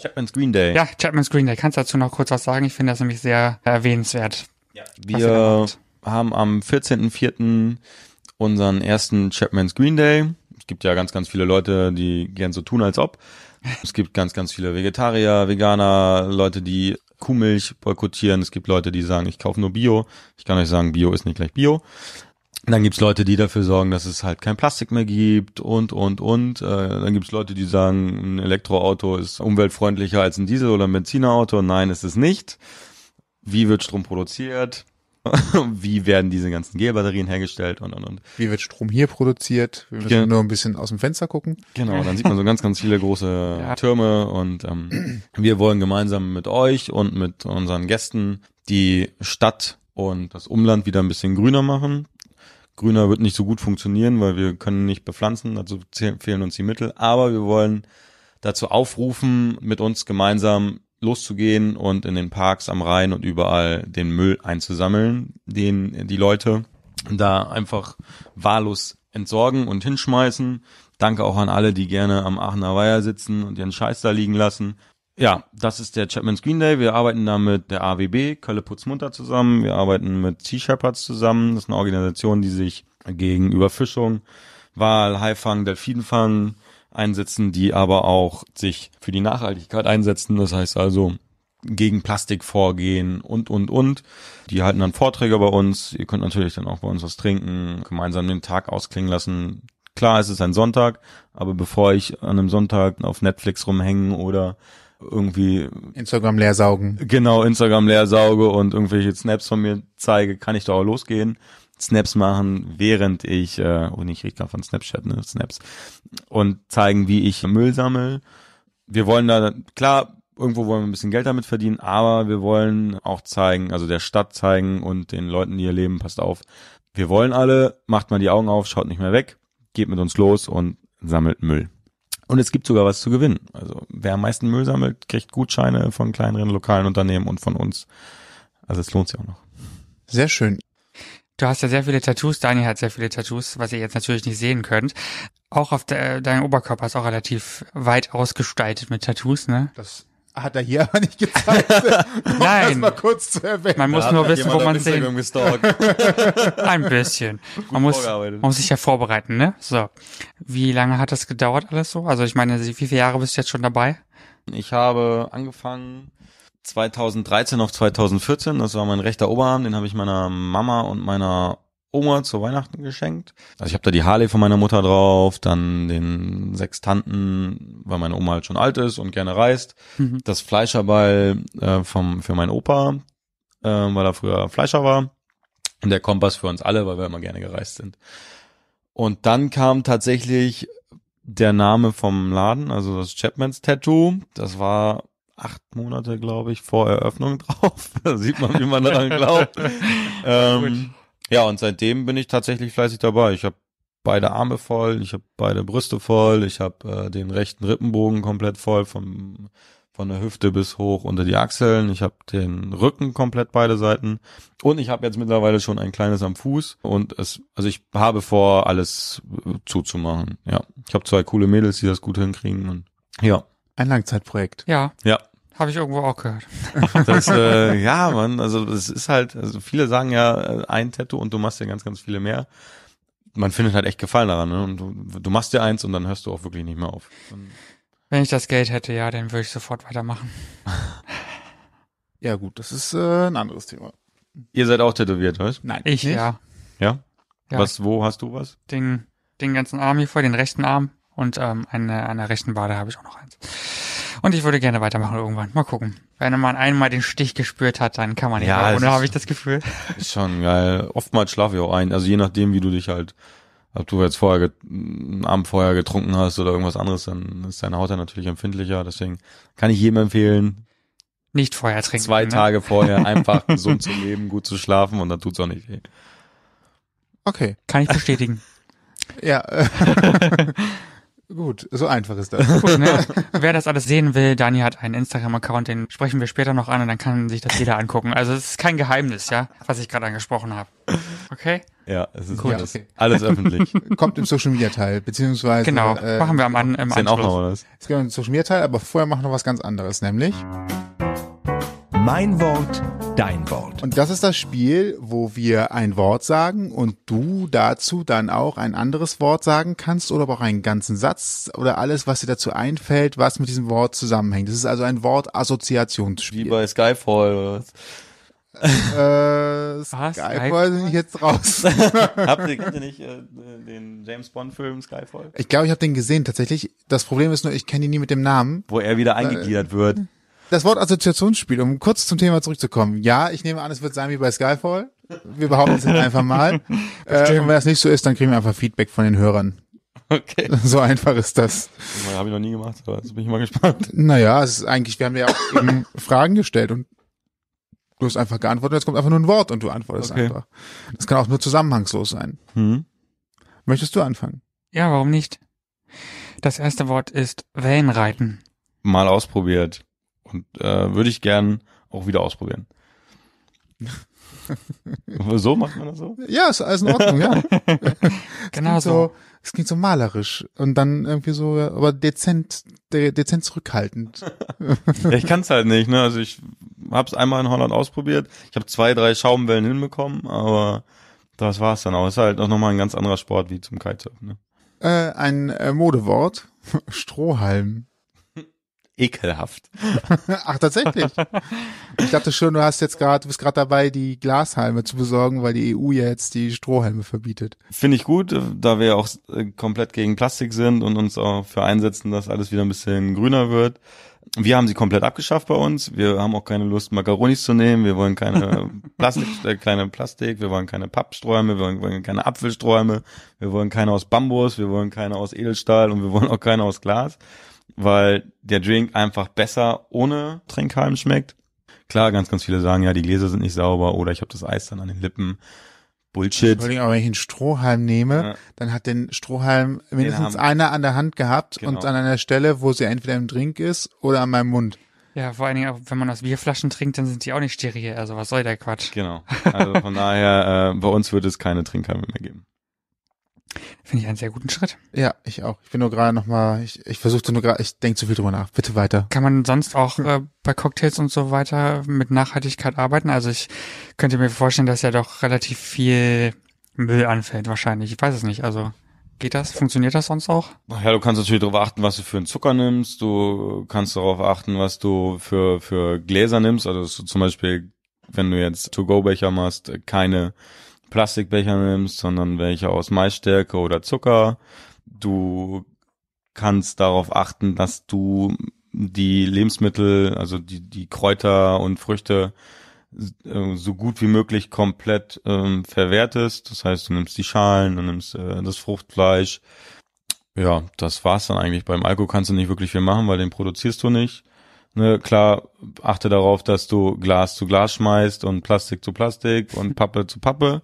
Speaker 3: Chapman's Green Day. Ja, Chapman's Green Day. Kannst du dazu noch kurz was sagen? Ich finde das nämlich sehr erwähnenswert. Ja.
Speaker 1: Wir haben am 14.04. unseren ersten Chapman's Green Day. Es gibt ja ganz, ganz viele Leute, die gern so tun, als ob. Es gibt ganz, ganz viele Vegetarier, Veganer, Leute, die Kuhmilch boykottieren. Es gibt Leute, die sagen, ich kaufe nur Bio. Ich kann euch sagen, Bio ist nicht gleich Bio. Und dann gibt's Leute, die dafür sorgen, dass es halt kein Plastik mehr gibt und, und, und. Äh, dann gibt's Leute, die sagen, ein Elektroauto ist umweltfreundlicher als ein Diesel- oder ein Benzinerauto. Nein, ist es nicht. Wie wird Strom produziert? [LAUGHS] wie werden diese ganzen Gelbatterien hergestellt und und und. Wie wird Strom hier produziert? Wir müssen Ge nur ein bisschen aus dem Fenster gucken. Genau, dann sieht man so [LAUGHS] ganz, ganz viele große ja. Türme und ähm, wir wollen gemeinsam mit euch und mit unseren Gästen die Stadt und das Umland wieder ein bisschen grüner machen. Grüner wird nicht so gut funktionieren, weil wir können nicht bepflanzen, dazu fehlen uns die Mittel, aber wir wollen dazu aufrufen, mit uns gemeinsam loszugehen und in den Parks am Rhein und überall den Müll einzusammeln, den die Leute da einfach wahllos entsorgen und hinschmeißen. Danke auch an alle, die gerne am Aachener Weiher sitzen und ihren Scheiß da liegen lassen. Ja, das ist der Chapman's Green Day. Wir arbeiten da mit der AWB, Kölle Putzmunter zusammen. Wir arbeiten mit Sea Shepherds zusammen. Das ist eine Organisation, die sich gegen Überfischung, Wahl, Haifang, Delfinfang, einsetzen, die aber auch sich für die Nachhaltigkeit einsetzen. Das heißt also, gegen Plastik vorgehen und, und, und. Die halten dann Vorträge bei uns. Ihr könnt natürlich dann auch bei uns was trinken, gemeinsam den Tag ausklingen lassen. Klar, es ist ein Sonntag, aber bevor ich an einem Sonntag auf Netflix rumhängen oder irgendwie Instagram leersaugen. Genau, Instagram leersauge und irgendwelche Snaps von mir zeige, kann ich da auch losgehen. Snaps machen, während ich, äh, oh nicht, ich rede von Snapchat, ne, Snaps, und zeigen, wie ich Müll sammel. Wir wollen da, klar, irgendwo wollen wir ein bisschen Geld damit verdienen, aber wir wollen auch zeigen, also der Stadt zeigen und den Leuten, die hier leben, passt auf. Wir wollen alle, macht mal die Augen auf, schaut nicht mehr weg, geht mit uns los und sammelt Müll. Und es gibt sogar was zu gewinnen. Also wer am meisten Müll sammelt, kriegt Gutscheine von kleineren lokalen Unternehmen und von uns. Also es lohnt sich auch noch. Sehr schön.
Speaker 3: Du hast ja sehr viele Tattoos, Daniel hat sehr viele Tattoos, was ihr jetzt natürlich nicht sehen könnt. Auch auf de, deinem Oberkörper ist auch relativ weit ausgestaltet mit Tattoos, ne? Das
Speaker 2: hat er hier [LAUGHS] aber nicht gezeigt. Um Nein. mal kurz zu erwähnen. Man muss da nur wissen, wo man sehen. [LAUGHS]
Speaker 3: Ein bisschen. man muss, man muss sich ja vorbereiten, ne? So. Wie lange hat das gedauert alles so? Also ich meine, wie viele Jahre bist du jetzt schon dabei? Ich
Speaker 1: habe angefangen 2013 auf 2014, das war mein rechter Oberarm, den habe ich meiner Mama und meiner Oma zu Weihnachten geschenkt. Also ich habe da die Harley von meiner Mutter drauf, dann den sechs Tanten, weil meine Oma halt schon alt ist und gerne reist. Mhm. Das Fleischerball äh, vom, für meinen Opa, äh, weil er früher Fleischer war. Und der Kompass für uns alle, weil wir immer gerne gereist sind. Und dann kam tatsächlich der Name vom Laden, also das Chapmans Tattoo. Das war acht Monate, glaube ich, vor Eröffnung [LAUGHS] drauf. da sieht man, wie man daran glaubt. [LAUGHS] ähm, ja, und seitdem bin ich tatsächlich fleißig dabei. Ich habe beide Arme voll, ich habe beide Brüste voll, ich habe äh, den rechten Rippenbogen komplett voll vom von der Hüfte bis hoch unter die Achseln. Ich habe den Rücken komplett beide Seiten und ich habe jetzt mittlerweile schon ein kleines am Fuß und es also ich habe vor alles äh, zuzumachen. Ja, ich habe zwei coole Mädels, die das gut hinkriegen und ja,
Speaker 2: ein Langzeitprojekt. Ja.
Speaker 1: Ja. Habe ich irgendwo auch gehört. [LAUGHS] Das, äh, [LAUGHS] ja, man, also es ist halt, also viele sagen ja äh, ein Tattoo und du machst ja ganz, ganz viele mehr. Man findet halt echt Gefallen daran. Ne? Und du, du machst dir eins und dann hörst du auch wirklich nicht mehr auf. Und
Speaker 3: Wenn ich das Geld hätte, ja, dann würde ich sofort weitermachen.
Speaker 2: [LAUGHS] ja, gut, das ist äh, ein anderes Thema.
Speaker 1: Ihr seid auch tätowiert, weißt Nein. Ich, nicht. ja. Ja? ja? Was, wo hast du was?
Speaker 3: Den, den ganzen Arm hier vor, den rechten Arm. Und ähm, eine, einer rechten Wade habe ich auch noch eins. Und ich würde gerne weitermachen irgendwann. Mal gucken. Wenn man einmal den Stich gespürt hat, dann kann man nicht ja, mehr ohne, habe ich das
Speaker 1: Gefühl. [LAUGHS] Ist schon geil. Oftmals schlafe ich auch ein. Also je nachdem, wie du dich halt, ob du jetzt vorher einen Abend vorher getrunken hast oder irgendwas anderes, dann ist deine Haut dann natürlich empfindlicher. Deswegen kann ich jedem empfehlen, nicht vorher trinken. Zwei ne? Tage vorher [LAUGHS] einfach gesund zu leben, gut zu schlafen und dann tut's auch nicht weh. Okay. Kann ich bestätigen. [LAUGHS] ja.
Speaker 2: Gut, so einfach ist
Speaker 3: das. [LAUGHS] Gut, ne? Wer das alles sehen will, Dani hat einen Instagram-Account, den sprechen wir später noch an und dann kann sich das jeder angucken. Also es ist kein Geheimnis, ja, was ich gerade angesprochen habe. Okay?
Speaker 2: Ja, es
Speaker 1: ist Gut, alles, okay. alles öffentlich.
Speaker 2: [LAUGHS] Kommt im Social Media Teil, beziehungsweise. Genau, äh, machen wir am, am, im Anschluss. Auch noch was. Es gibt einen Social Media Teil, aber vorher machen wir was ganz anderes, nämlich. Hm. Mein Wort, dein Wort. Und das ist das Spiel, wo wir ein Wort sagen und du dazu dann auch ein anderes Wort sagen kannst oder auch einen ganzen Satz oder alles, was dir dazu einfällt, was mit diesem Wort zusammenhängt. Das ist also ein Wortassoziationsspiel. Wie bei Skyfall oder was?
Speaker 1: äh, Skyfall bin ich jetzt raus. [LAUGHS] Habt ihr, kennt ihr nicht äh, den James Bond-Film Skyfall?
Speaker 2: Ich glaube, ich habe den gesehen tatsächlich. Das Problem ist nur, ich kenne ihn nie mit dem Namen. Wo er wieder eingegliedert äh, wird das Wort Assoziationsspiel, um kurz zum Thema zurückzukommen. Ja, ich nehme an, es wird sein wie bei Skyfall. Wir behaupten es einfach mal. [LAUGHS] äh, und wenn das nicht so ist, dann kriegen wir einfach Feedback von den Hörern. Okay. [LAUGHS] So einfach ist das. Habe ich noch nie gemacht, aber jetzt bin ich mal gespannt. Naja, es ist eigentlich, wir haben ja auch eben [LAUGHS] Fragen gestellt und du hast einfach geantwortet, jetzt kommt einfach nur ein Wort und du antwortest okay. einfach. Das kann auch nur zusammenhangslos sein. Hm. Möchtest du anfangen? Ja, warum nicht? Das erste
Speaker 3: Wort ist Wellenreiten.
Speaker 1: Mal ausprobiert. Und äh, würde ich gern auch wieder ausprobieren.
Speaker 2: [LAUGHS] so macht man das so? Ja, ist alles in Ordnung, ja. [LAUGHS] genau so. Es klingt so malerisch und dann irgendwie so, aber dezent, de, dezent zurückhaltend.
Speaker 1: ich kann es halt nicht, ne? Also ich habe es einmal in Holland ausprobiert. Ich habe zwei, drei Schaumwellen hinbekommen, aber das war es dann auch. Es Ist halt auch nochmal ein ganz anderer Sport wie zum Kitesurfen, ne?
Speaker 2: Äh, ein äh, Modewort. [LAUGHS] Strohhalm ekelhaft. [LAUGHS] Ach, tatsächlich. Ich dachte schon, du hast jetzt gerade, du bist gerade dabei, die Glashalme zu besorgen, weil die EU ja jetzt die Strohhalme verbietet.
Speaker 1: Finde ich gut, da wir auch äh, komplett gegen Plastik sind und uns auch für einsetzen, dass alles wieder ein bisschen grüner wird. Wir haben sie komplett abgeschafft bei uns. Wir haben auch keine Lust, Macaronis zu nehmen. Wir wollen keine [LAUGHS] Plastik, äh, kleine Plastik. Wir wollen keine Pappsträume. Wir wollen, wollen keine Apfelsträume. Wir wollen keine aus Bambus. Wir wollen keine aus Edelstahl und wir wollen auch keine aus Glas weil der Drink einfach besser ohne Trinkhalm schmeckt. Klar, ganz, ganz viele sagen, ja, die Gläser sind nicht sauber oder ich habe das Eis dann an den Lippen. Bullshit. Vor allem,
Speaker 2: aber wenn ich einen Strohhalm nehme, ja. dann hat den Strohhalm mindestens den einer an der Hand gehabt genau. und an einer Stelle, wo sie entweder im Drink ist oder an meinem Mund.
Speaker 3: Ja, vor allen Dingen wenn man aus Bierflaschen trinkt, dann sind die auch nicht steril. Also was soll der Quatsch? Genau. Also von
Speaker 1: daher, äh, bei uns wird es keine Trinkhalme mehr geben.
Speaker 3: Finde ich einen sehr guten Schritt.
Speaker 2: Ja, ich auch. Ich bin nur gerade nochmal, ich, ich versuchte nur gerade, ich denke zu viel drüber nach. Bitte weiter. Kann man sonst
Speaker 3: auch äh, bei Cocktails und so weiter mit Nachhaltigkeit arbeiten? Also ich könnte mir vorstellen, dass ja doch relativ viel Müll anfällt wahrscheinlich. Ich weiß es nicht. Also geht das? Funktioniert das sonst auch?
Speaker 1: Ja, du kannst natürlich darauf achten, was du für einen Zucker nimmst. Du kannst darauf achten, was du für, für Gläser nimmst. Also zum Beispiel, wenn du jetzt To-Go-Becher machst, keine Plastikbecher nimmst, sondern welche aus Maisstärke oder Zucker. Du kannst darauf achten, dass du die Lebensmittel, also die, die Kräuter und Früchte äh, so gut wie möglich komplett ähm, verwertest. Das heißt, du nimmst die Schalen, du nimmst äh, das Fruchtfleisch. Ja, das war's dann eigentlich. Beim Alkohol kannst du nicht wirklich viel machen, weil den produzierst du nicht. Ne, klar, achte darauf, dass du Glas zu Glas schmeißt und Plastik zu Plastik und Pappe zu Pappe.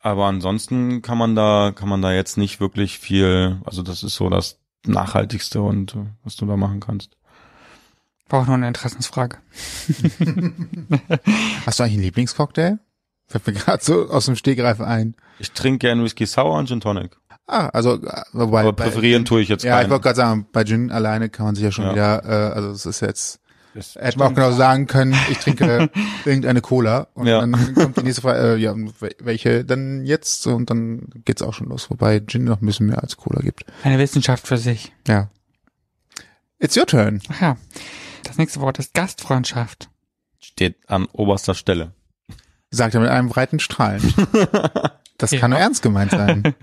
Speaker 1: Aber ansonsten kann man da, kann man da jetzt nicht wirklich viel, also das ist so das Nachhaltigste und äh, was du da machen kannst. War auch nur eine Interessensfrage. [LAUGHS] Hast du eigentlich einen Lieblingscocktail? Fällt mir gerade so aus dem Stegreif ein. Ich trinke gerne Whisky Sour und Gin Tonic. Ah, also äh, wobei. Aber präferieren bei, tue ich jetzt Ja, keinen. ich wollte
Speaker 2: gerade sagen, bei Gin alleine kann man sich ja schon ja. wieder, äh, also es ist jetzt das Hätten wir auch genau sagen können, ich trinke [LAUGHS] irgendeine Cola und ja. dann kommt die nächste Frage, äh, ja, welche dann jetzt? Und dann geht's auch schon los, wobei Gin noch ein bisschen mehr als Cola gibt. Eine Wissenschaft für sich. Ja. It's your turn. Ach ja. Das nächste Wort ist Gastfreundschaft.
Speaker 1: Steht an oberster Stelle.
Speaker 2: Sagt er mit einem breiten Strahlen. [LAUGHS] Das kann nur ernst gemeint sein. [LAUGHS]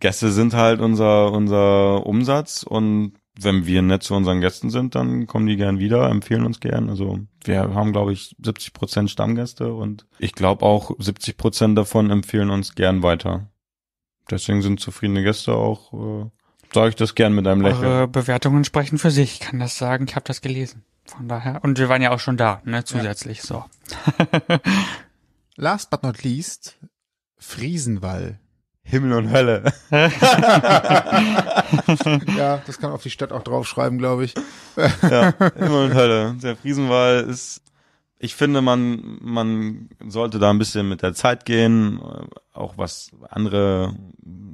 Speaker 1: Gäste sind halt unser, unser Umsatz und wenn wir nett zu unseren Gästen sind, dann kommen die gern wieder, empfehlen uns gern. Also wir haben, glaube ich, 70 Prozent Stammgäste und ich glaube auch 70 Prozent davon empfehlen uns gern weiter. Deswegen sind zufriedene Gäste auch, äh, sage ich das gern mit einem Lächeln. Eure
Speaker 3: Bewertungen sprechen für sich, ich kann das sagen, ich habe das gelesen. Von daher. Und wir waren ja auch schon da, ne, zusätzlich, ja. so.
Speaker 2: [LAUGHS] Last but not least, Friesenwall. Himmel und Hölle. [LAUGHS] ja, das kann auf die Stadt auch draufschreiben, glaube ich. ja, [LAUGHS] Himmel und Hölle. Der
Speaker 1: Friesenwall ist, ich finde, man, man sollte da ein bisschen mit der Zeit gehen, äh, auch was andere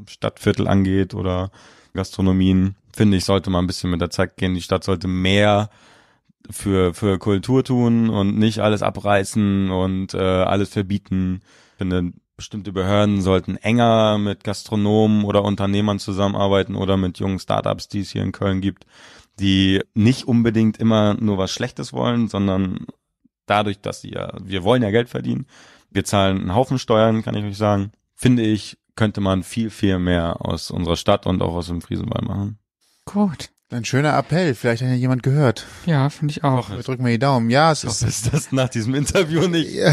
Speaker 1: Stadtviertel angeht oder Gastronomien, finde ich, sollte man ein bisschen mit der Zeit gehen. Die Stadt sollte mehr für, für Kultur tun und nicht alles abreißen und äh, alles verbieten. Ich finde, bestimmte Behörden sollten enger mit Gastronomen oder Unternehmern zusammenarbeiten oder mit jungen Startups, die es hier in Köln gibt, die nicht unbedingt immer nur was Schlechtes wollen, sondern dadurch, dass sie ja, wir wollen ja Geld verdienen, wir zahlen einen Haufen Steuern, kann ich euch sagen, finde ich, könnte man viel, viel mehr aus unserer Stadt und auch aus dem Friesenwald machen. Gut.
Speaker 2: Ein schöner Appell, vielleicht hat ja jemand gehört. Ja, finde ich auch. Wir drücken mir die Daumen. Ja, es ich ist. Ist das nach diesem Interview nicht ja.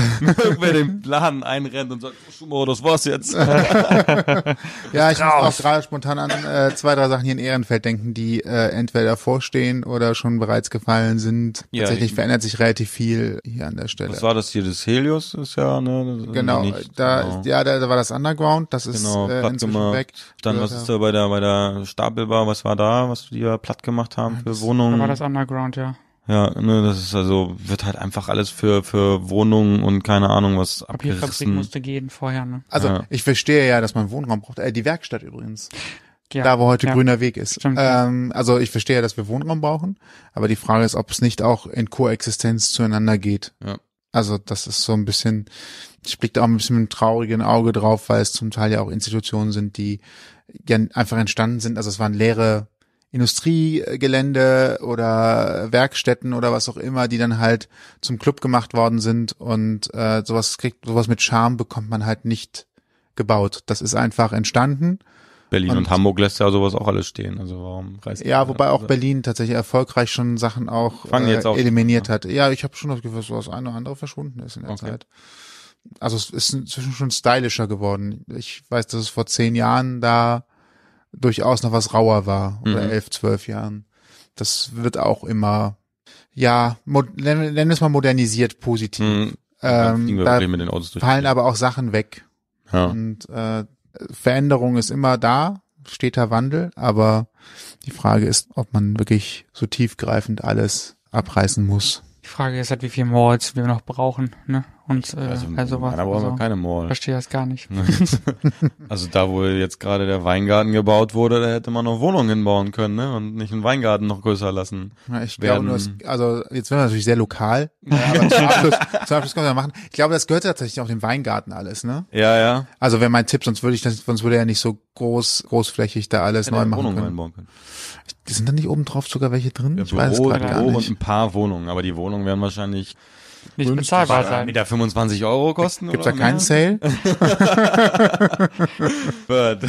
Speaker 2: bei [LAUGHS]
Speaker 1: dem Plan einrennt und
Speaker 2: sagt, oh, das war's jetzt. [LAUGHS] ja, ich muss auch gerade spontan an äh, zwei, drei Sachen hier in Ehrenfeld denken, die äh, entweder vorstehen oder schon bereits gefallen sind. Ja, Tatsächlich ich, verändert sich relativ viel hier an der Stelle. Was
Speaker 1: war das hier? Das Helios ist ja, ne? Genau, nicht, da, genau. Ja, da, da war das Underground, das ist genau, äh, inzwischen gemacht. weg. Dann, was ist da bei der, bei der Stapelbar, was war da, was du dir platt gemacht haben für das, Wohnungen. Da war das Underground, ja. Ja, ne, das ist also, wird halt einfach alles für, für Wohnungen und keine Ahnung was abgerissen. Papierfabrik musste gehen vorher, ne? Also, ja.
Speaker 2: ich verstehe ja, dass man Wohnraum braucht. Äh, die Werkstatt übrigens. Ja, da, wo heute ja. grüner Weg ist. Stimmt, ähm, also, ich verstehe, ja, dass wir Wohnraum brauchen. Aber die Frage ist, ob es nicht auch in Koexistenz zueinander geht. Ja. Also, das ist so ein bisschen, ich blicke da auch ein bisschen mit einem traurigen Auge drauf, weil es zum Teil ja auch Institutionen sind, die ja einfach entstanden sind. Also, es waren leere Industriegelände oder Werkstätten oder was auch immer, die dann halt zum Club gemacht worden sind und äh, sowas kriegt, sowas mit Charme bekommt man halt nicht gebaut. Das ist einfach entstanden. Berlin und, und
Speaker 1: Hamburg lässt ja sowas auch alles stehen. Also warum reißt Ja, wobei auch
Speaker 2: Berlin tatsächlich erfolgreich schon Sachen auch, äh, jetzt auch eliminiert hat. Ja, ich habe schon das Gefühl, dass das eine oder andere verschwunden ist in der okay. Zeit. Also es ist inzwischen schon stylischer geworden. Ich weiß, dass es vor zehn Jahren da durchaus noch was rauer war, mhm. elf, zwölf Jahren. Das wird auch immer, ja, nennen nenn es mal modernisiert positiv. Mhm. Ähm, da fallen aber auch Sachen weg. Ja. Und äh, Veränderung ist immer da, steter Wandel, aber die Frage ist, ob man wirklich so tiefgreifend alles abreißen muss.
Speaker 3: Die Frage ist halt, wie viel Mords wir noch brauchen, ne? und äh, also, also was. Da brauchen wir also keine Mall. Verstehe
Speaker 1: das gar nicht. [LAUGHS] also da, wo jetzt gerade der Weingarten gebaut wurde, da hätte man noch Wohnungen hinbauen können, ne? Und nicht einen Weingarten noch größer lassen. Ja, ich werden. glaube,
Speaker 2: nur, also jetzt werden wir natürlich sehr lokal. [LAUGHS] Ja, aber zum Abschluss, zum Abschluss können wir machen. Ich glaube, das gehört tatsächlich auch dem Weingarten alles, ne? Ja, ja. Also wäre mein Tipp, sonst würde ich das, sonst würde er ja nicht so groß, großflächig da alles ja, neu machen Wohnung können. Einbauen können. Sind da nicht oben drauf sogar welche drin? Ja, ich Büro, weiß es gerade gar nicht.
Speaker 1: und ein paar Wohnungen, aber die Wohnungen werden wahrscheinlich nicht Wünsch, bezahlbar sein. Wieder 25 Euro kosten. Gibt's da keinen Sale? [LAUGHS] Bird.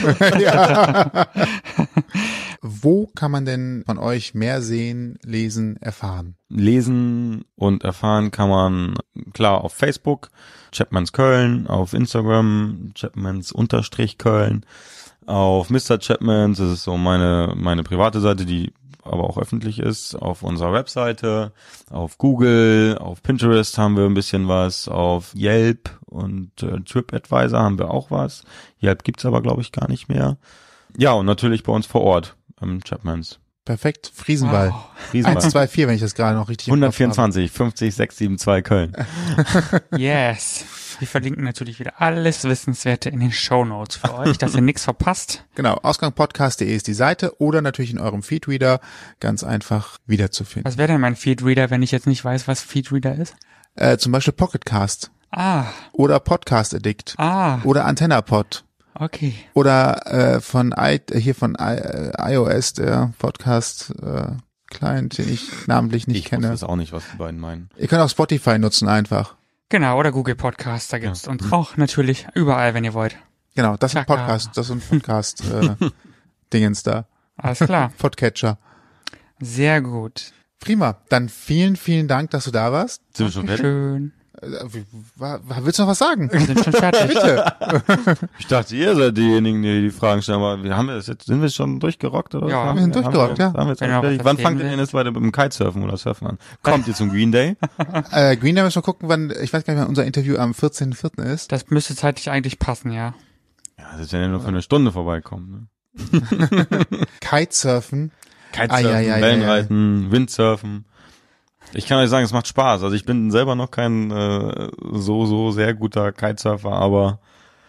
Speaker 1: [LAUGHS] ja.
Speaker 2: [LAUGHS] Wo kann man denn von euch mehr sehen, lesen, erfahren?
Speaker 1: Lesen und erfahren kann man klar auf Facebook, Chapmans Köln, auf Instagram, Chapmans Unterstrich Köln, auf Mr. Chapmans, das ist so meine, meine private Seite, die aber auch öffentlich ist, auf unserer Webseite, auf Google, auf Pinterest haben wir ein bisschen was, auf Yelp und äh, TripAdvisor haben wir auch was. Yelp gibt's aber, glaube ich, gar nicht mehr. Ja, und natürlich bei uns vor Ort, im Chapmans. Perfekt. Friesenball. Wow. Friesenball. 1, 2, 4, wenn ich das gerade noch richtig 124, 50, 6, 7, 2 Köln.
Speaker 3: [LAUGHS] yes. Wir verlinken natürlich wieder
Speaker 2: alles Wissenswerte in den Show Notes für euch, dass ihr [LAUGHS] nichts
Speaker 1: verpasst. Genau, ausgangpodcast.de ist die
Speaker 2: Seite oder natürlich in eurem Feedreader ganz einfach wiederzufinden. Was wäre denn mein Feedreader, wenn ich jetzt nicht weiß, was Feedreader ist? Äh, zum Beispiel Pocketcast. Ah. Oder Podcast Addict. Ah. Oder AntennaPod. Okay. Oder äh, von I äh, hier von I äh, iOS, der Podcast äh, Client, den ich namentlich nicht ich kenne. Ich weiß auch nicht, was die beiden meinen. Ihr könnt auch Spotify nutzen einfach.
Speaker 3: Genau, oder Google Podcast, da gibt's ja. uns mhm. auch
Speaker 2: natürlich überall, wenn ihr wollt. Genau, das ist ein Podcast, das ist ein Podcast äh, [LAUGHS] Dingens da. Alles klar. [LAUGHS] Podcatcher. Sehr gut. Prima, dann vielen, vielen Dank, dass du da warst. Sind wir schon Schön. Äh, äh, willst du noch was sagen? Wir sind schon fertig. [LAUGHS] Bitte.
Speaker 1: [LAUGHS] Ich dachte, ihr seid diejenigen, die die Fragen stellen, aber wir haben das jetzt, sind wir schon durchgerockt oder? Ja, haben wir sind durchgerockt, ja. Haben wir jetzt genau, wann fangt ihr denn jetzt weiter mit dem Kitesurfen oder Surfen an? Kommt ihr zum Green Day?
Speaker 2: [LAUGHS] äh, Green Day müssen wir gucken, wann, ich weiß gar nicht, wann unser Interview am 14.04. ist. Das müsste zeitlich eigentlich passen, ja.
Speaker 1: Ja, das ist ja nur für eine Stunde vorbeikommen, ne?
Speaker 2: Kitesurfen. Kitesurfen, ah, ja, ja, Wellenreiten,
Speaker 1: Windsurfen. Ich kann euch sagen, es macht Spaß. Also ich bin selber noch kein äh, so, so sehr guter Kitesurfer, aber.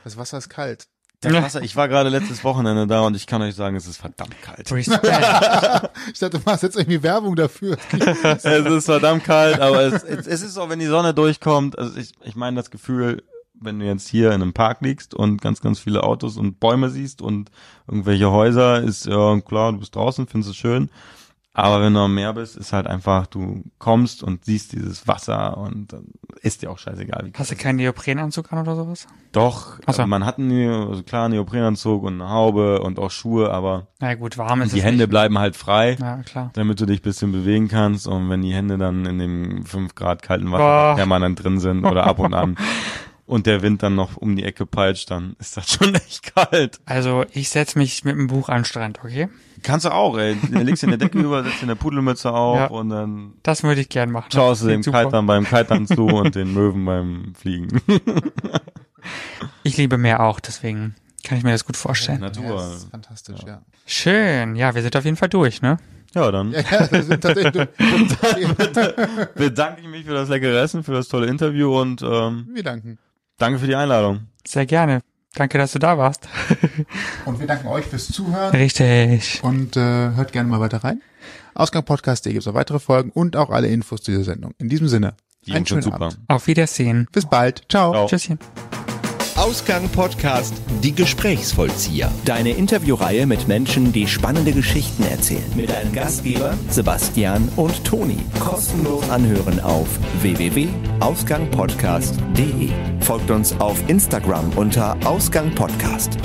Speaker 2: Das Wasser ist kalt. Das Wasser, ich
Speaker 1: war gerade letztes Wochenende da und ich kann euch sagen, es ist verdammt kalt. [LAUGHS] ich dachte,
Speaker 2: du machst jetzt irgendwie Werbung dafür. [LAUGHS] es ist
Speaker 1: verdammt kalt, aber es, es, es ist so, wenn die Sonne durchkommt, also ich, ich meine das Gefühl, wenn du jetzt hier in einem Park liegst und ganz, ganz viele Autos und Bäume siehst und irgendwelche Häuser, ist ja klar, du bist draußen, findest es schön. Aber wenn du am Meer bist, ist halt einfach, du kommst und siehst dieses Wasser und ist dir auch scheißegal. Wie
Speaker 3: Hast du keinen Neoprenanzug an oder sowas?
Speaker 1: Doch, so. man hat einen also klar, einen Neoprenanzug und eine Haube und auch Schuhe, aber Na gut, warm ist die Hände nicht. bleiben halt frei, ja, klar. damit du dich ein bisschen bewegen kannst. Und wenn die Hände dann in dem 5 Grad kalten Wasser Boah. permanent drin sind oder ab und an [LAUGHS] und der Wind dann noch um die Ecke peitscht, dann ist das schon
Speaker 3: echt kalt. Also ich setz mich mit dem Buch an den Strand, okay?
Speaker 1: Kannst du auch, ey. Legst in der Decke [LAUGHS] über, setzt in der Pudelmütze auf ja, und dann. Das würde ich gern machen. Schaust du dem Kaitan beim Kaitan zu [LAUGHS] und den Möwen beim Fliegen.
Speaker 3: [LAUGHS] ich liebe Meer auch, deswegen kann ich mir das gut vorstellen. Ja, Natur. Ja,
Speaker 2: fantastisch, ja.
Speaker 3: Schön.
Speaker 1: Ja, wir sind auf jeden Fall durch, ne? Ja, dann. Ja, ja, dann bedanke ich mich für das leckere Essen, für das tolle Interview und ähm, wir danken. Danke für die Einladung.
Speaker 3: Sehr gerne. Danke, dass du da warst. und wir danken
Speaker 2: euch fürs Zuhören. Richtig. Und äh, hört gerne mal weiter rein. Ausgangpodcast.de gibt es noch weitere Folgen und auch alle Infos zu dieser Sendung. In diesem Sinne, Die einen schönen super. Abend. Auf Wiedersehen. Bis bald. Ciao. Ciao. Tschüsschen.
Speaker 1: Ausgang Podcast Die Gesprächsvollzieher. Deine Interviewreihe mit Menschen, die spannende Geschichten erzählen. Mit deinen Gastgebern Sebastian und Toni. Kostenlos anhören auf www.ausgangpodcast.de. Folgt uns auf Instagram unter Ausgang Podcast.